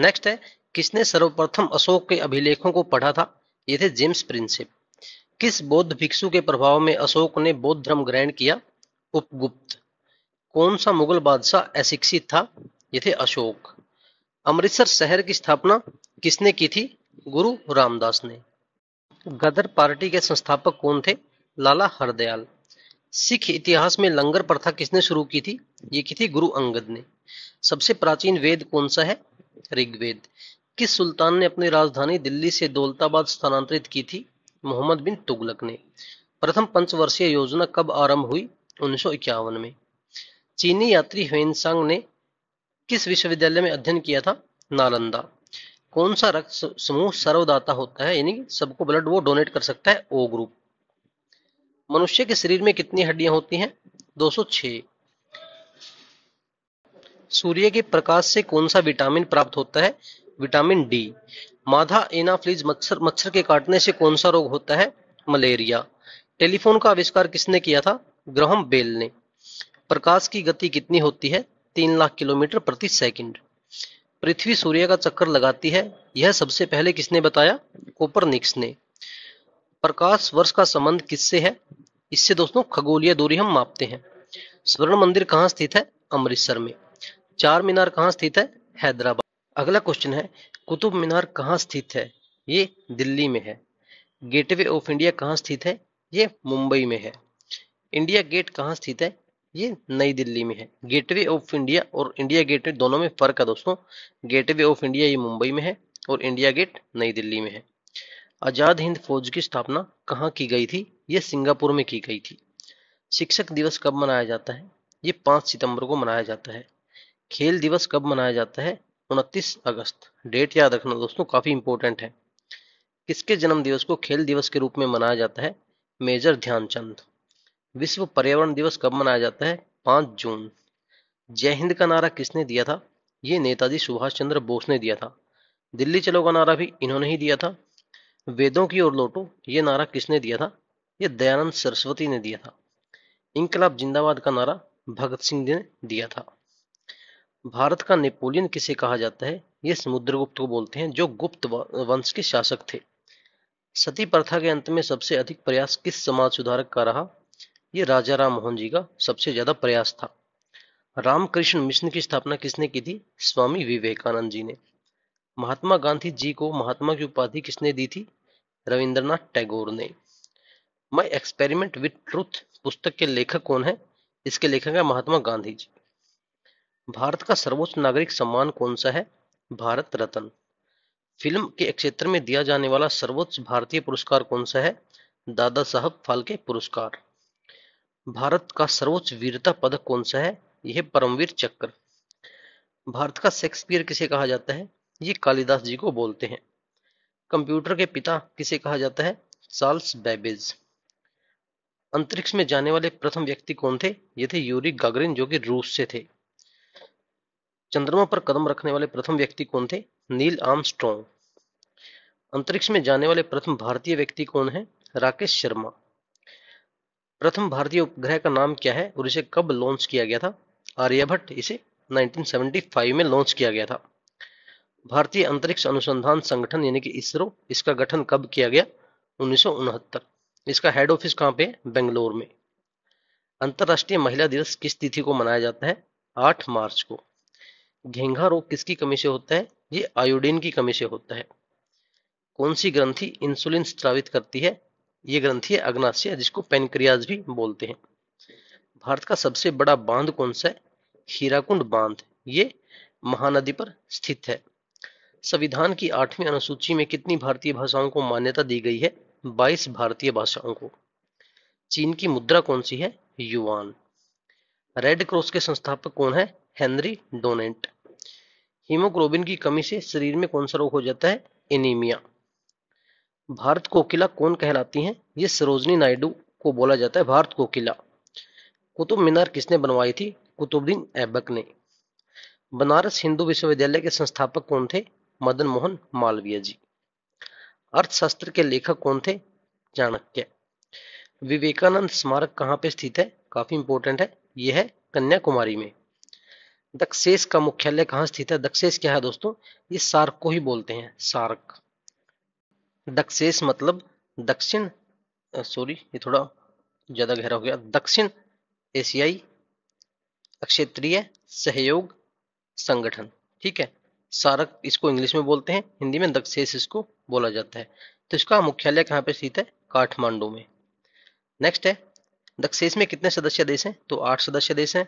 नेक्स्ट है किसने सर्वप्रथम अशोक के अभिलेखों को पढ़ा था ये थे जेम्स प्रिंसिप किस बौद्ध भिक्षु के प्रभाव में अशोक ने बौद्ध धर्म ग्रहण किया उपगुप्त कौन सा मुगल बादशाह अशिक्षित था ये थे अशोक अमृतसर शहर की स्थापना किसने की थी गुरु रामदास ने गदर पार्टी के संस्थापक कौन थे लाला हरदयाल सिख इतिहास में लंगर प्रथा किसने शुरू की थी ये की थी गुरु अंगद ने सबसे प्राचीन वेद कौन सा है ऋग्वेद किस सुल्तान ने अपनी राजधानी दिल्ली से दौलताबाद स्थानांतरित की थी मोहम्मद बिन तुगलक ने प्रथम पंचवर्षीय योजना कब आरंभ हुई उन्नीस में चीनी यात्री ह्वेनसांग ने किस विश्वविद्यालय में अध्ययन किया था नालंदा कौन सा रक्त समूह सर्वदाता होता है यानी सबको ब्लड वो डोनेट कर सकता है ओ ग्रुप मनुष्य के शरीर में कितनी हड्डियां होती हैं 206 सूर्य के प्रकाश से कौन सा विटामिन प्राप्त होता है विटामिन डी माधा एनाफ्लीज मच्छर मच्छर के काटने से कौन सा रोग होता है मलेरिया टेलीफोन का आविष्कार किसने किया था ग्रहम बेल ने प्रकाश की गति कितनी होती है तीन लाख किलोमीटर प्रति सेकंड पृथ्वी सूर्य का चक्कर लगाती है यह सबसे पहले किसने बताया कोपरनिक्स ने प्रकाश वर्ष का संबंध किससे है इससे दोस्तों खगोलीय दूरी हम मापते हैं स्वर्ण मंदिर कहाँ स्थित है अमृतसर में चार मीनार कहाँ स्थित है हैदराबाद अगला क्वेश्चन है कुतुब मीनार कहाँ स्थित है ये दिल्ली में है गेटवे ऑफ इंडिया कहाँ स्थित है ये मुंबई में है इंडिया गेट कहाँ स्थित है ये नई दिल्ली में है गेटवे ऑफ इंडिया और इंडिया गेट दोनों में फर्क है दोस्तों गेटवे ऑफ इंडिया ये मुंबई में है और इंडिया गेट नई दिल्ली में है आजाद हिंद फौज की स्थापना कहाँ की गई थी ये सिंगापुर में की गई थी शिक्षक दिवस कब मनाया जाता है ये पाँच सितंबर को मनाया जाता है खेल दिवस कब मनाया जाता है उनतीस अगस्त डेट याद रखना दोस्तों काफ़ी इंपॉर्टेंट है किसके जन्म दिवस को खेल दिवस के रूप में मनाया जाता है मेजर ध्यानचंद विश्व पर्यावरण दिवस कब मनाया जाता है पाँच जून जय हिंद का नारा किसने दिया था ये नेताजी सुभाष चंद्र बोस ने दिया था दिल्ली चलो का नारा भी इन्होंने ही दिया था वेदों की ओर लोटो ये नारा किसने दिया था ये दयानंद सरस्वती ने दिया था इनकलाब जिंदाबाद का नारा भगत सिंह ने दिया था भारत का नेपोलियन किसे कहा जाता है ये समुद्रगुप्त को बोलते हैं जो गुप्त वंश के शासक थे सती प्रथा के अंत में सबसे अधिक प्रयास किस समाज सुधारक का रहा ये राजा राम मोहन जी का सबसे ज्यादा प्रयास था रामकृष्ण मिशन की स्थापना किसने की थी स्वामी विवेकानंद जी ने महात्मा गांधी जी को महात्मा की उपाधि किसने दी थी रविंद्रनाथ टैगोर ने माई एक्सपेरिमेंट विथ ट्रुथ पुस्तक के लेखक कौन है इसके लेखक है महात्मा गांधी जी भारत का सर्वोच्च नागरिक सम्मान कौन सा है भारत रत्न फिल्म के क्षेत्र में दिया जाने वाला सर्वोच्च भारतीय पुरस्कार कौन सा है दादा साहब फाल्के पुरस्कार भारत का सर्वोच्च वीरता पदक कौन सा है यह परमवीर चक्र भारत का शेक्सपियर किसे कहा जाता है ये कालिदास जी को बोलते हैं कंप्यूटर के पिता किसे कहा जाता है चार्ल्स बेबेज अंतरिक्ष में जाने वाले प्रथम व्यक्ति कौन थे ये थे यूरी गागरिन जो कि रूस से थे चंद्रमा पर कदम रखने वाले प्रथम व्यक्ति कौन थे नील आम अंतरिक्ष में जाने वाले प्रथम भारतीय व्यक्ति कौन है राकेश शर्मा प्रथम भारतीय उपग्रह का नाम क्या है और इसे कब लॉन्च किया गया था आर्यभट्ट इसे 1975 में लॉन्च किया गया था भारतीय अंतरिक्ष अनुसंधान संगठन यानी कि इसरो इसका गठन कब किया गया उन्नीस इसका हेड ऑफिस कहाँ पे बेंगलोर में अंतर्राष्ट्रीय महिला दिवस किस तिथि को मनाया जाता है आठ मार्च को घेंघा रोग किसकी कमी से होता है ये आयोडीन की कमी से होता है कौन सी ग्रंथि इंसुलिन स्त्रावित करती है ये ग्रंथि है अग्नाशय जिसको पेनक्रियाज भी बोलते हैं भारत का सबसे बड़ा बांध कौन सा है हीराकुंड बांध ये महानदी पर स्थित है संविधान की आठवीं अनुसूची में कितनी भारतीय भाषाओं को मान्यता दी गई है 22 भारतीय भाषाओं को चीन की मुद्रा कौन सी है युवान रेड क्रॉस के संस्थापक कौन है हेनरी डोनेट हीमोग्लोबिन की कमी से शरीर में कौन सा रोग हो जाता है एनीमिया भारत कोकिला कौन कहलाती है ये सरोजनी नायडू को बोला जाता है भारत कोकिला कुतुब मीनार किसने बनवाई थी कुतुबुद्दीन ऐबक ने बनारस हिंदू विश्वविद्यालय के संस्थापक कौन थे मदन मोहन मालवीय जी अर्थशास्त्र के लेखक कौन थे चाणक्य विवेकानंद स्मारक कहाँ पे स्थित है काफी इंपोर्टेंट है यह है कन्याकुमारी में दक्षेस का मुख्यालय कहाँ स्थित है दक्षेस क्या है दोस्तों ये सार्क को ही बोलते हैं सार्क दक्षेस मतलब दक्षिण सॉरी ये थोड़ा ज्यादा गहरा हो गया दक्षिण एशियाई क्षेत्रीय सहयोग संगठन ठीक है सारक इसको इंग्लिश में बोलते हैं हिंदी में दक्षेस इसको बोला जाता है तो इसका मुख्यालय कहाँ पे स्थित है काठमांडू में नेक्स्ट है दक्षेस में कितने सदस्य देश हैं तो आठ सदस्य देश हैं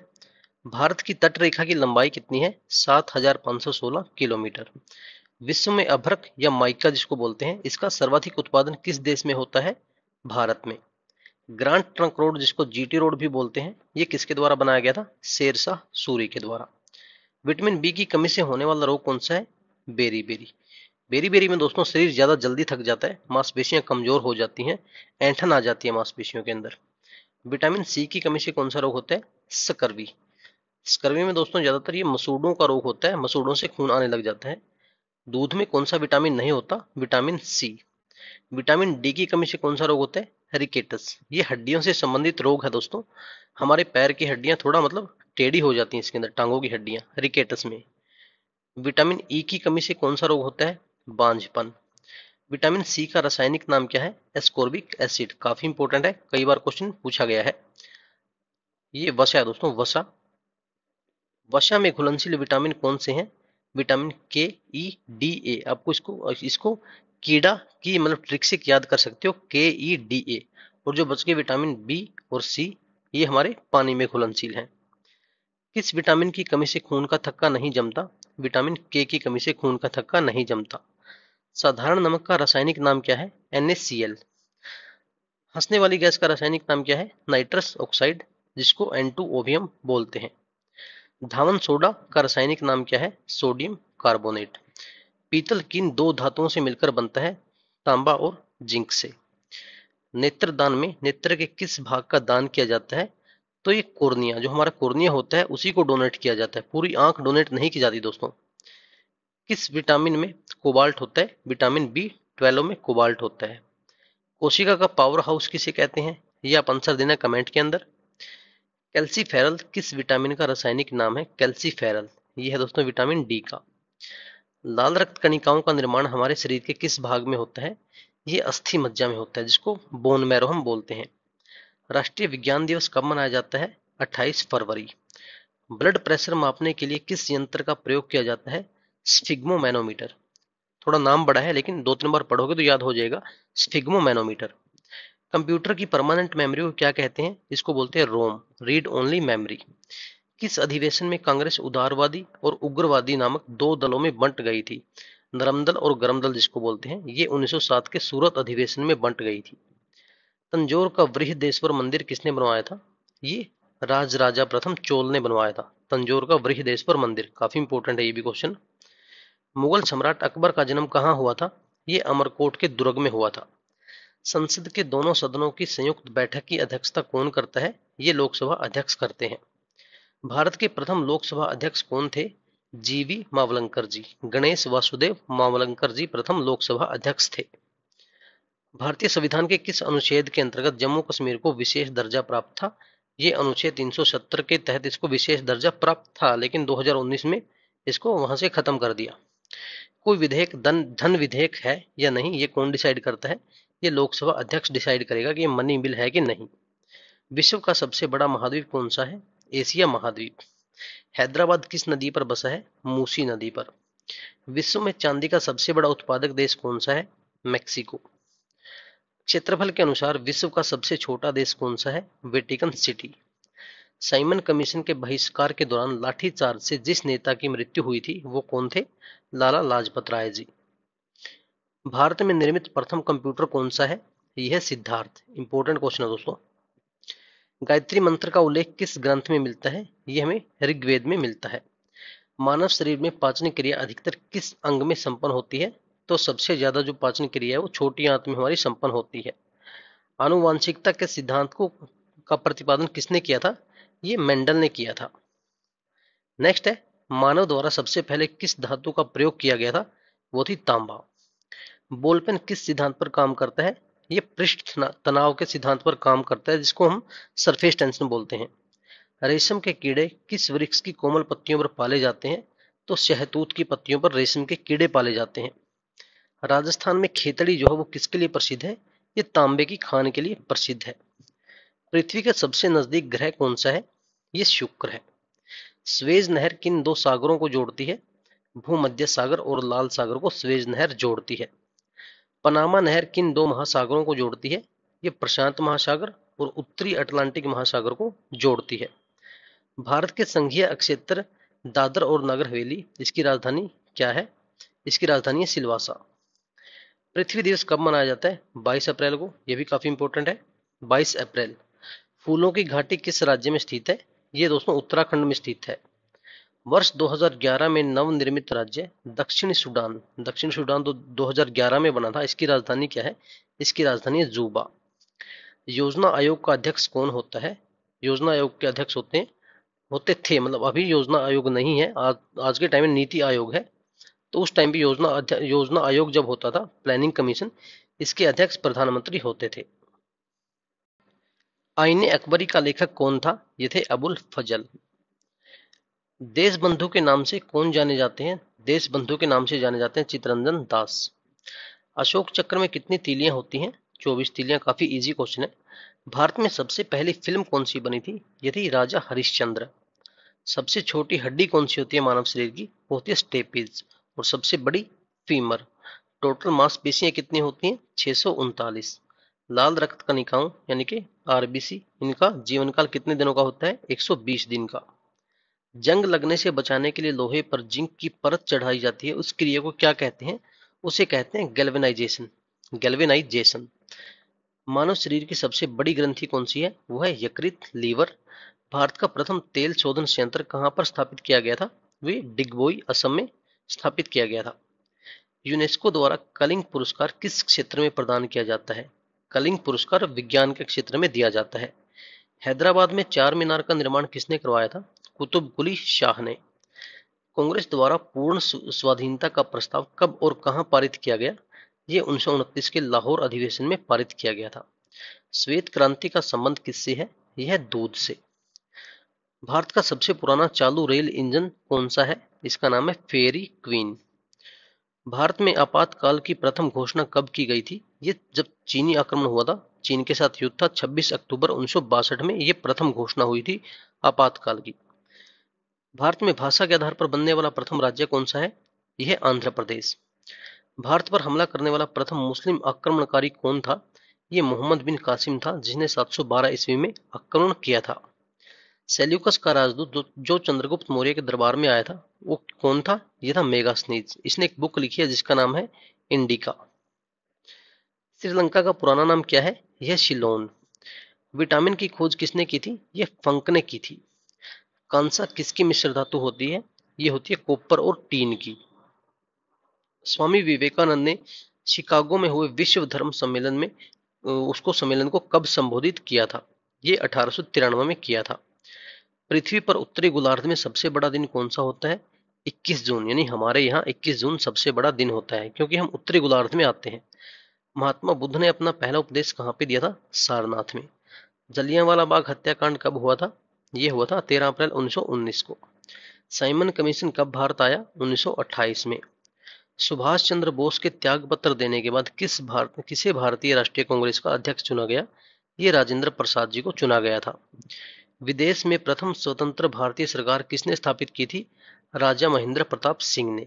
भारत की तटरेखा की लंबाई कितनी है 7,516 किलोमीटर विश्व में अभ्रक या माइका जिसको बोलते हैं इसका सर्वाधिक उत्पादन किस देश में होता है भारत में ग्रांड ट्रंक रोड जिसको जीटी रोड भी बोलते हैं ये किसके द्वारा बनाया गया था शेरशाह सूरी के द्वारा विटामिन बी की कमी से होने वाला रोग कौन सा है बेरी बेरी बेरी बेरी में दोस्तों शरीर ज़्यादा जल्दी थक जाता है मांसपेशियां कमजोर हो जाती हैं एंठन आ जाती है मांसपेशियों के अंदर विटामिन सी की कमी से कौन सा रोग होता है सकरवी स्कर्वी में दोस्तों ज़्यादातर ये मसूड़ों का रोग होता है मसूड़ों से खून आने लग जाता है दूध में कौन सा विटामिन नहीं होता विटामिन सी विटामिन डी की कमी से कौन सा रोग होता है हरिकेटस ये हड्डियों से संबंधित रोग है दोस्तों हमारे पैर की हड्डियां थोड़ा मतलब टेढ़ी हो जाती हैं इसके अंदर टांगों की हड्डियां हरिकेटस में विटामिन ई e की कमी से कौन सा रोग होता है बांझपन विटामिन सी का रासायनिक नाम क्या है एस्कोर्बिक एसिड काफी इंपोर्टेंट है कई बार क्वेश्चन पूछा गया है ये वसा है दोस्तों वसा वसा में घुलनशील विटामिन कौन से हैं विटामिन के ई डी ए आपको इसको इसको कीड़ा की मतलब ट्रिक से याद कर सकते हो के ई डी ए और जो बच गए विटामिन बी और सी ये हमारे पानी में घुलनशील हैं किस विटामिन की कमी से खून का थक्का नहीं जमता विटामिन के की कमी से खून का थक्का नहीं जमता साधारण नमक का रासायनिक नाम क्या है एन हंसने वाली गैस का रासायनिक नाम क्या है नाइट्रस ऑक्साइड जिसको एन बोलते हैं धावन सोडा का रासायनिक नाम क्या है सोडियम कार्बोनेट पीतल किन दो धातुओं से मिलकर बनता है तांबा और जिंक से नेत्रदान में नेत्र के किस भाग का दान किया जाता है तो ये कोर्निया जो हमारा कोर्निया होता है उसी को डोनेट किया जाता है पूरी आंख डोनेट नहीं की जाती दोस्तों किस विटामिन में कोबाल्ट होता है विटामिन बी ट्वेल्व में कोबाल्ट होता है कोशिका का पावर हाउस किसे कहते हैं ये आप आंसर देना कमेंट के अंदर कैल्सीफेरल किस विटामिन का रासायनिक नाम है कैल्सीफेरल यह है दोस्तों विटामिन डी का लाल रक्त कणिकाओं का निर्माण हमारे शरीर के किस भाग में होता है ये अस्थि मज्जा में होता है जिसको बोन मैरो हम बोलते हैं राष्ट्रीय विज्ञान दिवस कब मनाया जाता है 28 फरवरी ब्लड प्रेशर मापने के लिए किस यंत्र का प्रयोग किया जाता है स्फिग्मोमैनोमीटर थोड़ा नाम बड़ा है लेकिन दो तीन बार पढ़ोगे तो याद हो जाएगा स्फिग्मोमैनोमीटर कंप्यूटर की परमानेंट मेमोरी को क्या कहते हैं इसको बोलते हैं रोम रीड ओनली मेमोरी किस अधिवेशन में कांग्रेस उदारवादी और उग्रवादी नामक दो दलों में बंट गई थी नरम दल और गरम दल जिसको बोलते हैं ये 1907 के सूरत अधिवेशन में बंट गई थी तंजोर का वृहदेश्वर मंदिर किसने बनवाया था ये राज राजा प्रथम चोल ने बनवाया था तंजोर का वृहदेश्वर मंदिर काफी इंपोर्टेंट है ये भी क्वेश्चन मुगल सम्राट अकबर का जन्म कहाँ हुआ था ये अमरकोट के दुर्ग में हुआ था संसद के दोनों सदनों की संयुक्त बैठक की अध्यक्षता कौन करता है ये लोकसभा अध्यक्ष करते हैं भारत के प्रथम लोकसभा अध्यक्ष कौन थे जीवी मावलंकर जी गणेश वासुदेव मावलंकर जी प्रथम लोकसभा अध्यक्ष थे भारतीय संविधान के किस अनुच्छेद के अंतर्गत जम्मू कश्मीर को विशेष दर्जा प्राप्त था ये अनुच्छेद 370 के तहत इसको विशेष दर्जा प्राप्त था लेकिन 2019 में इसको वहां से खत्म कर दिया कोई विधेयक धन धन विधेयक है या नहीं ये कौन डिसाइड करता है ये लोकसभा अध्यक्ष डिसाइड करेगा कि ये मनी बिल है कि नहीं विश्व का सबसे बड़ा महाद्वीप कौन सा है एशिया महाद्वीप हैदराबाद किस नदी पर बसा है मूसी नदी पर विश्व में चांदी का सबसे बड़ा उत्पादक देश कौन सा है मेक्सिको क्षेत्रफल के अनुसार विश्व का सबसे छोटा देश कौन सा है वेटिकन सिटी साइमन कमीशन के बहिष्कार के दौरान लाठीचार्ज से जिस नेता की मृत्यु हुई थी वो कौन थे लाला लाजपत राय जी भारत में निर्मित प्रथम कंप्यूटर कौन सा है यह सिद्धार्थ इंपोर्टेंट क्वेश्चन है दोस्तों गायत्री मंत्र का उल्लेख किस ग्रंथ में मिलता है यह हमें ऋग्वेद में मिलता है मानव शरीर में पाचन क्रिया अधिकतर किस अंग में संपन्न होती है तो सबसे ज्यादा जो पाचन क्रिया है वो छोटी आंत में हमारी संपन्न होती है आनुवांशिकता के सिद्धांत को का प्रतिपादन किसने किया था ये मेंडल ने किया था नेक्स्ट है मानव द्वारा सबसे पहले किस धातु का प्रयोग किया गया था वो थी तांबा बोलपेन किस सिद्धांत पर काम करता है ये पृष्ठ तनाव के सिद्धांत पर काम करता है जिसको हम सरफेस टेंशन बोलते हैं रेशम के कीड़े किस वृक्ष की कोमल पत्तियों पर पाले जाते हैं तो शहतूत की पत्तियों पर रेशम के कीड़े पाले जाते हैं राजस्थान में खेतड़ी जो है वो किसके लिए प्रसिद्ध है ये तांबे की खान के लिए प्रसिद्ध है पृथ्वी का सबसे नजदीक ग्रह कौन सा है ये शुक्र है स्वेज नहर किन दो सागरों को जोड़ती है भूमध्य सागर और लाल सागर को स्वेज नहर जोड़ती है पनामा नहर किन दो महासागरों को जोड़ती है ये प्रशांत महासागर और उत्तरी अटलांटिक महासागर को जोड़ती है भारत के संघीय क्षेत्र दादर और नगर हवेली इसकी राजधानी क्या है इसकी राजधानी है सिलवासा पृथ्वी दिवस कब मनाया जाता है 22 अप्रैल को यह भी काफी इंपॉर्टेंट है 22 अप्रैल फूलों की घाटी किस राज्य में स्थित है ये दोस्तों उत्तराखंड में स्थित है वर्ष 2011 में नवनिर्मित राज्य दक्षिण सूडान दक्षिण सूडान तो 2011 में बना था इसकी राजधानी क्या है इसकी राजधानी है जूबा योजना आयोग का अध्यक्ष कौन होता है योजना आयोग के अध्यक्ष होते हैं होते थे मतलब अभी योजना आयोग नहीं है आज आज के टाइम में नीति आयोग है तो उस टाइम भी योजना योजना आयोग जब होता था प्लानिंग कमीशन इसके अध्यक्ष प्रधानमंत्री होते थे आईने अकबरी का लेखक कौन था ये थे अबुल फजल देश बंधु के नाम से कौन जाने जाते हैं देश बंधु के नाम से जाने जाते हैं चित्रंजन दास अशोक चक्र में कितनी तीलियां होती हैं चौबीस तीलियां काफी इजी क्वेश्चन है भारत में सबसे पहली फिल्म कौन सी बनी थी ये थी राजा हरिश्चंद्र सबसे छोटी हड्डी कौन सी होती है मानव शरीर की वो होती है स्टेपीज और सबसे बड़ी फीमर टोटल मांसपेशियां कितनी होती हैं छह लाल रक्त निकाऊ यानी कि आरबीसी इनका जीवन काल कितने दिनों का होता है 120 दिन का जंग लगने से बचाने के लिए लोहे पर जिंक की परत चढ़ाई जाती है उस क्रिया को क्या कहते हैं उसे कहते हैं गेलवेनाइजेशन गेल्वेनाइजेशन मानव शरीर की सबसे बड़ी ग्रंथि कौन सी है वह है यकृत लीवर भारत का प्रथम तेल शोधन संयंत्र कहाँ पर स्थापित किया गया था वे डिगबोई असम में स्थापित किया गया था यूनेस्को द्वारा कलिंग पुरस्कार किस क्षेत्र में प्रदान किया जाता है कलिंग पुरस्कार विज्ञान के क्षेत्र में दिया जाता है हैदराबाद में चार मीनार का निर्माण किसने करवाया था कुतुब कुली शाह ने कांग्रेस द्वारा पूर्ण स्वाधीनता का प्रस्ताव कब और कहां पारित किया गया ये उन्नीस के लाहौर अधिवेशन में पारित किया गया था श्वेत क्रांति का संबंध किससे है यह दूध से भारत का सबसे पुराना चालू रेल इंजन कौन सा है इसका नाम है फेरी क्वीन भारत में आपातकाल की प्रथम घोषणा कब की गई थी ये जब चीनी आक्रमण हुआ था चीन के साथ युद्ध था 26 अक्टूबर उन्नीस में यह प्रथम घोषणा हुई थी आपातकाल की भारत में भाषा के आधार पर बनने वाला प्रथम राज्य कौन सा है यह आंध्र प्रदेश भारत पर हमला करने वाला प्रथम मुस्लिम आक्रमणकारी कौन था यह मोहम्मद बिन कासिम था जिसने 712 ईस्वी में आक्रमण किया था सेल्यूकस का राजदूत जो चंद्रगुप्त मौर्य के दरबार में आया था वो कौन था यह था मेगास्नीज इसने एक बुक लिखी है जिसका नाम है इंडिका श्रीलंका का पुराना नाम क्या है यह शिलोन विटामिन की खोज किसने की थी यह फंक ने की थी कंसा किसकी मिश्र धातु तो होती है ये होती है कोपर और टीन की स्वामी विवेकानंद ने शिकागो में हुए विश्व धर्म सम्मेलन में उसको सम्मेलन को कब संबोधित किया था ये अठारह में किया था पृथ्वी पर उत्तरी गोलार्ध में सबसे बड़ा दिन कौन सा होता है 21 जून यानी हमारे यहाँ 21 जून सबसे बड़ा दिन होता है क्योंकि हम उत्तरी गोलार्ध में आते हैं महात्मा बुद्ध ने अपना पहला उपदेश कहाँ पे दिया था सारनाथ में जलियावाला बाग हत्याकांड कब हुआ था ये हुआ था 13 अप्रैल 1919 को साइमन कमीशन कब भारत आया 1928 में सुभाष चंद्र बोस के त्याग पत्र देने के बाद किस भारत किसे भारतीय राष्ट्रीय कांग्रेस का अध्यक्ष चुना गया ये राजेंद्र प्रसाद जी को चुना गया था विदेश में प्रथम स्वतंत्र भारतीय सरकार किसने स्थापित की थी राजा महेंद्र प्रताप सिंह ने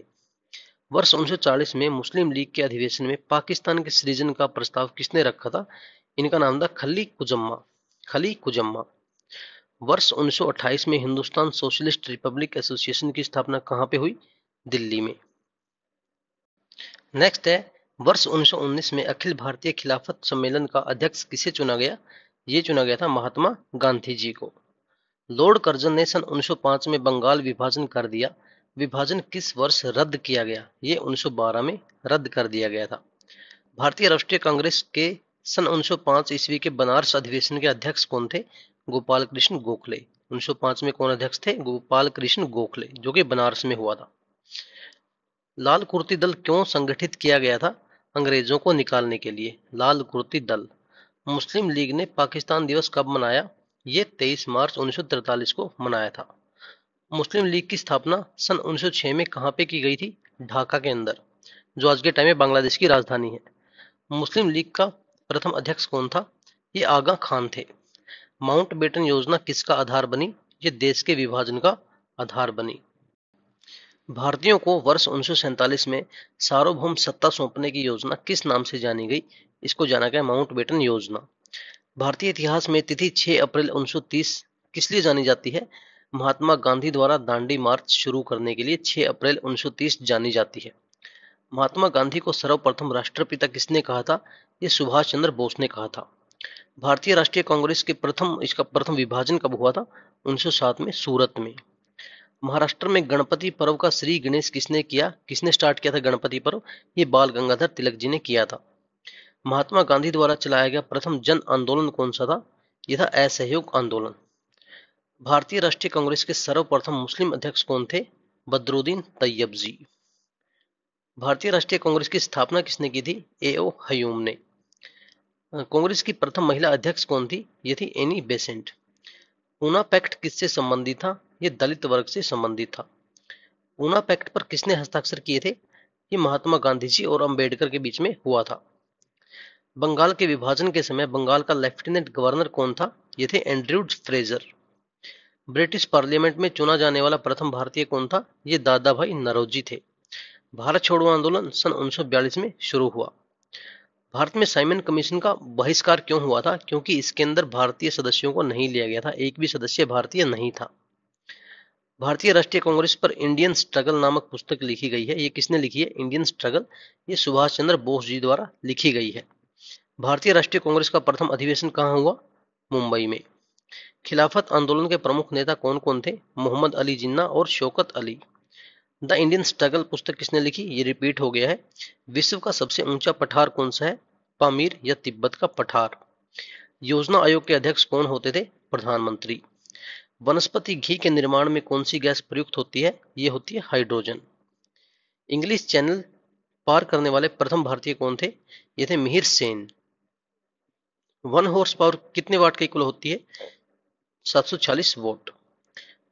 वर्ष 1940 में मुस्लिम लीग के अधिवेशन में पाकिस्तान के सृजन का प्रस्ताव किसने रखा था इनका नाम था खली कुजम्मा खली कुजम्मा वर्ष 1928 में हिंदुस्तान सोशलिस्ट रिपब्लिक एसोसिएशन की स्थापना कहां पे हुई दिल्ली में नेक्स्ट है वर्ष 1919 में अखिल भारतीय खिलाफत सम्मेलन का अध्यक्ष किसे चुना गया ये चुना गया था महात्मा गांधी जी को लॉर्ड कर्जन ने सन 1905 में बंगाल विभाजन कर दिया विभाजन किस वर्ष रद्द किया गया ये 1912 में रद्द कर दिया गया था भारतीय राष्ट्रीय कांग्रेस के सन 1905 ईस्वी के बनारस अधिवेशन के अध्यक्ष कौन थे गोपाल कृष्ण गोखले 1905 में कौन अध्यक्ष थे गोपाल कृष्ण गोखले जो कि बनारस में हुआ था लाल कुर्ती दल क्यों संगठित किया गया था अंग्रेजों को निकालने के लिए लाल कुर्ती दल मुस्लिम लीग ने पाकिस्तान दिवस कब मनाया ये 23 मार्च 1943 को मनाया था मुस्लिम लीग की स्थापना सन 1906 में कहां पे की गई थी ढाका के अंदर जो आज के टाइम में बांग्लादेश की राजधानी है मुस्लिम लीग का प्रथम अध्यक्ष कौन था ये आगा खान थे माउंट बेटन योजना किसका आधार बनी ये देश के विभाजन का आधार बनी भारतीयों को वर्ष उन्नीस में सार्वभौम सत्ता सौंपने की योजना किस नाम से जानी गई इसको जाना गया बेटन योजना भारतीय इतिहास में तिथि 6 अप्रैल 1930 किस लिए जानी जाती है महात्मा गांधी द्वारा दांडी मार्च शुरू करने के लिए 6 अप्रैल 1930 जानी जाती है महात्मा गांधी को सर्वप्रथम राष्ट्रपिता किसने कहा था ये सुभाष चंद्र बोस ने कहा था भारतीय राष्ट्रीय कांग्रेस के प्रथम इसका प्रथम विभाजन कब हुआ था 1907 में सूरत में महाराष्ट्र में गणपति पर्व का श्री गणेश किसने किया किसने स्टार्ट किया था गणपति पर्व ये बाल गंगाधर तिलक जी ने किया था महात्मा गांधी द्वारा चलाया गया प्रथम जन आंदोलन कौन सा था यह था असहयोग आंदोलन भारतीय राष्ट्रीय कांग्रेस के सर्वप्रथम मुस्लिम अध्यक्ष कौन थे बद्रुद्दीन तैयब जी भारतीय राष्ट्रीय कांग्रेस की स्थापना किसने की थी एओ हयूम ने हाँ, कांग्रेस की प्रथम महिला अध्यक्ष कौन थी ये थी एनी बेसेंट ऊना पैक्ट किससे संबंधित था ये दलित वर्ग से संबंधित था ऊना पैक्ट पर किसने हस्ताक्षर किए थे ये महात्मा गांधी जी और अंबेडकर के बीच में हुआ था बंगाल के विभाजन के समय बंगाल का लेफ्टिनेंट गवर्नर कौन था ये थे एंड्रूड फ्रेजर ब्रिटिश पार्लियामेंट में चुना जाने वाला प्रथम भारतीय कौन था ये दादा भाई नरोजी थे भारत छोड़ो आंदोलन सन 1942 में शुरू हुआ भारत में साइमन कमीशन का बहिष्कार क्यों हुआ था क्योंकि इसके अंदर भारतीय सदस्यों को नहीं लिया गया था एक भी सदस्य भारतीय नहीं था भारतीय राष्ट्रीय कांग्रेस पर इंडियन स्ट्रगल नामक पुस्तक लिखी गई है ये किसने लिखी है इंडियन स्ट्रगल ये सुभाष चंद्र बोस जी द्वारा लिखी गई है भारतीय राष्ट्रीय कांग्रेस का प्रथम अधिवेशन कहाँ हुआ मुंबई में खिलाफत आंदोलन के प्रमुख नेता कौन कौन थे मोहम्मद अली जिन्ना और Shaukat Ali the Indian struggle पुस्तक किसने लिखी ये रिपीट हो गया है विश्व का सबसे ऊंचा पठार कौन सा है पामीर या तिब्बत का पठार योजना आयोग के अध्यक्ष कौन होते थे प्रधानमंत्री वनस्पति घी के निर्माण में कौन सी गैस प्रयुक्त होती है ये होती है हाइड्रोजन इंग्लिश चैनल पार करने वाले प्रथम भारतीय कौन थे ये थे Mihir Sen one horse power कितने वाट के कुल होती है 740 वोट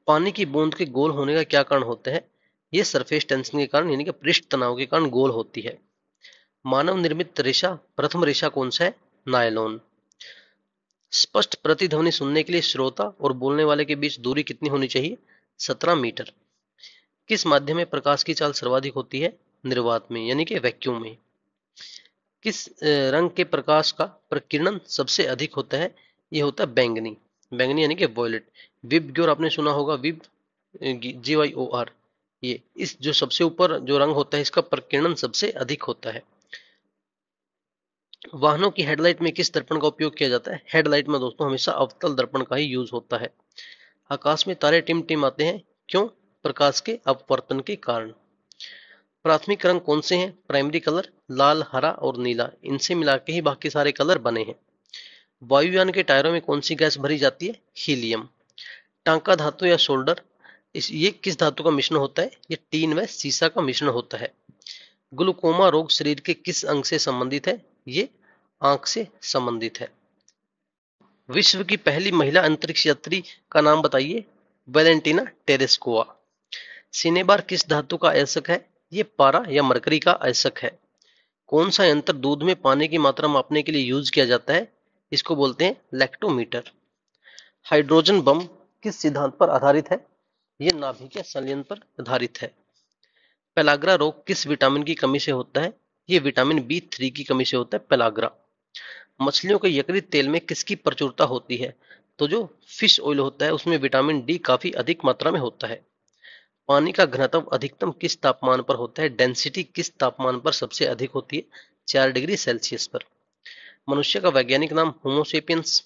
पानी की बूंद के गोल होने का क्या कारण होता है ये सरफेस टेंशन के कारण यानी कि पृष्ठ तनाव के कारण गोल होती है मानव निर्मित रेशा प्रथम रेशा कौन सा है नायलोन स्पष्ट प्रतिध्वनि सुनने के लिए श्रोता और बोलने वाले के बीच दूरी कितनी होनी चाहिए सत्रह मीटर किस माध्यम में प्रकाश की चाल सर्वाधिक होती है निर्वात में यानी कि वैक्यूम में किस रंग के प्रकाश का प्रकीर्णन सबसे अधिक होता है यह होता है बैंगनी बैंगनी यानी कि वॉयलेट विब ग्योर आपने सुना होगा विब जी वाई ओ आर ये इस जो सबसे ऊपर जो रंग होता है इसका प्रकीर्णन सबसे अधिक होता है वाहनों की हेडलाइट में किस दर्पण का उपयोग किया जाता है हेडलाइट में दोस्तों हमेशा अवतल दर्पण का ही यूज होता है आकाश में तारे टिम टिम आते हैं क्यों प्रकाश के अपवर्तन के कारण प्राथमिक रंग कौन से हैं प्राइमरी कलर लाल हरा और नीला इनसे मिला के ही बाकी सारे कलर बने हैं वायुयान के टायरों में कौन सी गैस भरी जाती है हीलियम टांका धातु या शोल्डर इस ये किस धातु का मिश्रण होता है ये टीन व सीसा का मिश्रण होता है ग्लूकोमा रोग शरीर के किस अंग से संबंधित है ये आंख से संबंधित है विश्व की पहली महिला अंतरिक्ष यात्री का नाम बताइए वेलेंटिना टेरेस्कोआ सिनेबार किस धातु का अयस्क है ये पारा या मरकरी का अयस्क है कौन सा यंत्र दूध में पानी की मात्रा मापने के लिए यूज किया जाता है इसको बोलते हैं लैक्टोमीटर हाइड्रोजन बम किस सिद्धांत पर आधारित है ये नाभि के संलयन पर आधारित है पेलाग्रा रोग किस विटामिन की कमी से होता है ये विटामिन बी थ्री की कमी से होता है पेलाग्रा मछलियों के यकृत तेल में किसकी प्रचुरता होती है तो जो फिश ऑयल होता है उसमें विटामिन डी काफी अधिक मात्रा में होता है पानी का घनत्व अधिकतम किस तापमान पर होता है डेंसिटी किस तापमान पर सबसे अधिक होती है चार डिग्री सेल्सियस पर मनुष्य का वैज्ञानिक नाम होमोसेपियंस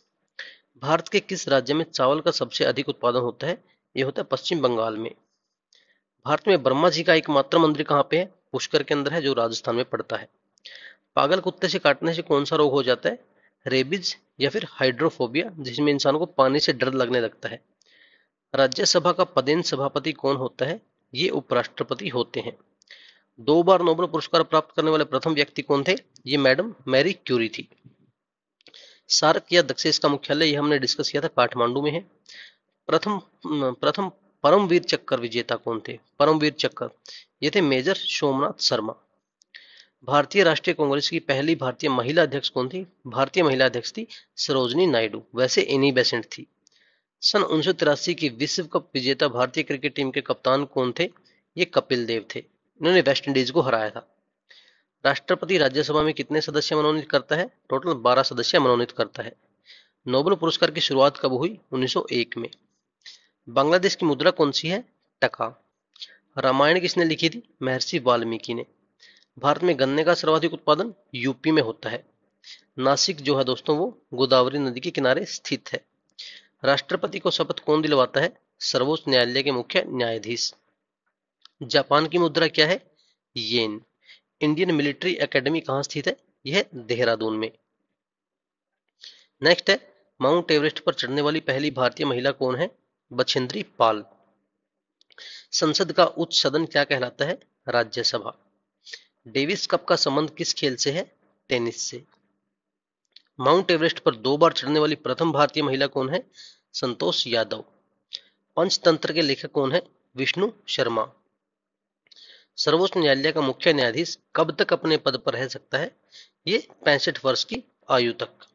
भारत के किस राज्य में चावल का सबसे अधिक उत्पादन होता है ये होता है पश्चिम बंगाल में भारत में ब्रह्मा जी का एकमात्र मंदिर कहाँ पे है पुष्कर के अंदर है जो राजस्थान में पड़ता है पागल कुत्ते से काटने से कौन सा रोग हो जाता है रेबिज या फिर हाइड्रोफोबिया जिसमें इंसान को पानी से डर लगने लगता है राज्यसभा का पदेन सभापति कौन होता है ये उपराष्ट्रपति होते हैं दो बार नोबेल पुरस्कार प्राप्त करने वाले प्रथम व्यक्ति कौन थे ये मैडम मैरी क्यूरी थी सार्क या दक्षिण का मुख्यालय यह हमने डिस्कस किया था काठमांडू में है प्रथम प्रथम परमवीर चक्कर विजेता कौन थे परमवीर चक्कर ये थे मेजर सोमनाथ शर्मा भारतीय राष्ट्रीय कांग्रेस की पहली भारतीय महिला अध्यक्ष कौन थी भारतीय महिला अध्यक्ष थी सरोजनी नायडू वैसे एनी बेसेंट थी सन उन्नीस की विश्व कप विजेता भारतीय क्रिकेट टीम के कप्तान कौन थे ये कपिल देव थे इन्होंने वेस्ट इंडीज को हराया था राष्ट्रपति राज्यसभा में कितने सदस्य मनोनीत करता है टोटल 12 सदस्य मनोनीत करता है नोबेल पुरस्कार की शुरुआत कब हुई 1901 में बांग्लादेश की मुद्रा कौन सी है टका रामायण किसने लिखी थी महर्षि वाल्मीकि ने भारत में गन्ने का सर्वाधिक उत्पादन यूपी में होता है नासिक जो है दोस्तों वो गोदावरी नदी के किनारे स्थित है राष्ट्रपति को शपथ कौन दिलवाता है सर्वोच्च न्यायालय के मुख्य न्यायाधीश जापान की मुद्रा क्या है येन इंडियन मिलिट्री एकेडमी कहां स्थित है यह देहरादून में नेक्स्ट है माउंट एवरेस्ट पर चढ़ने वाली पहली भारतीय महिला कौन है बछेंद्री पाल संसद का उच्च सदन क्या कहलाता है राज्यसभा डेविस कप का संबंध किस खेल से है टेनिस से माउंट एवरेस्ट पर दो बार चढ़ने वाली प्रथम भारतीय महिला कौन है संतोष यादव पंचतंत्र के लेखक कौन है विष्णु शर्मा सर्वोच्च न्यायालय का मुख्य न्यायाधीश कब तक अपने पद पर रह सकता है ये पैंसठ वर्ष की आयु तक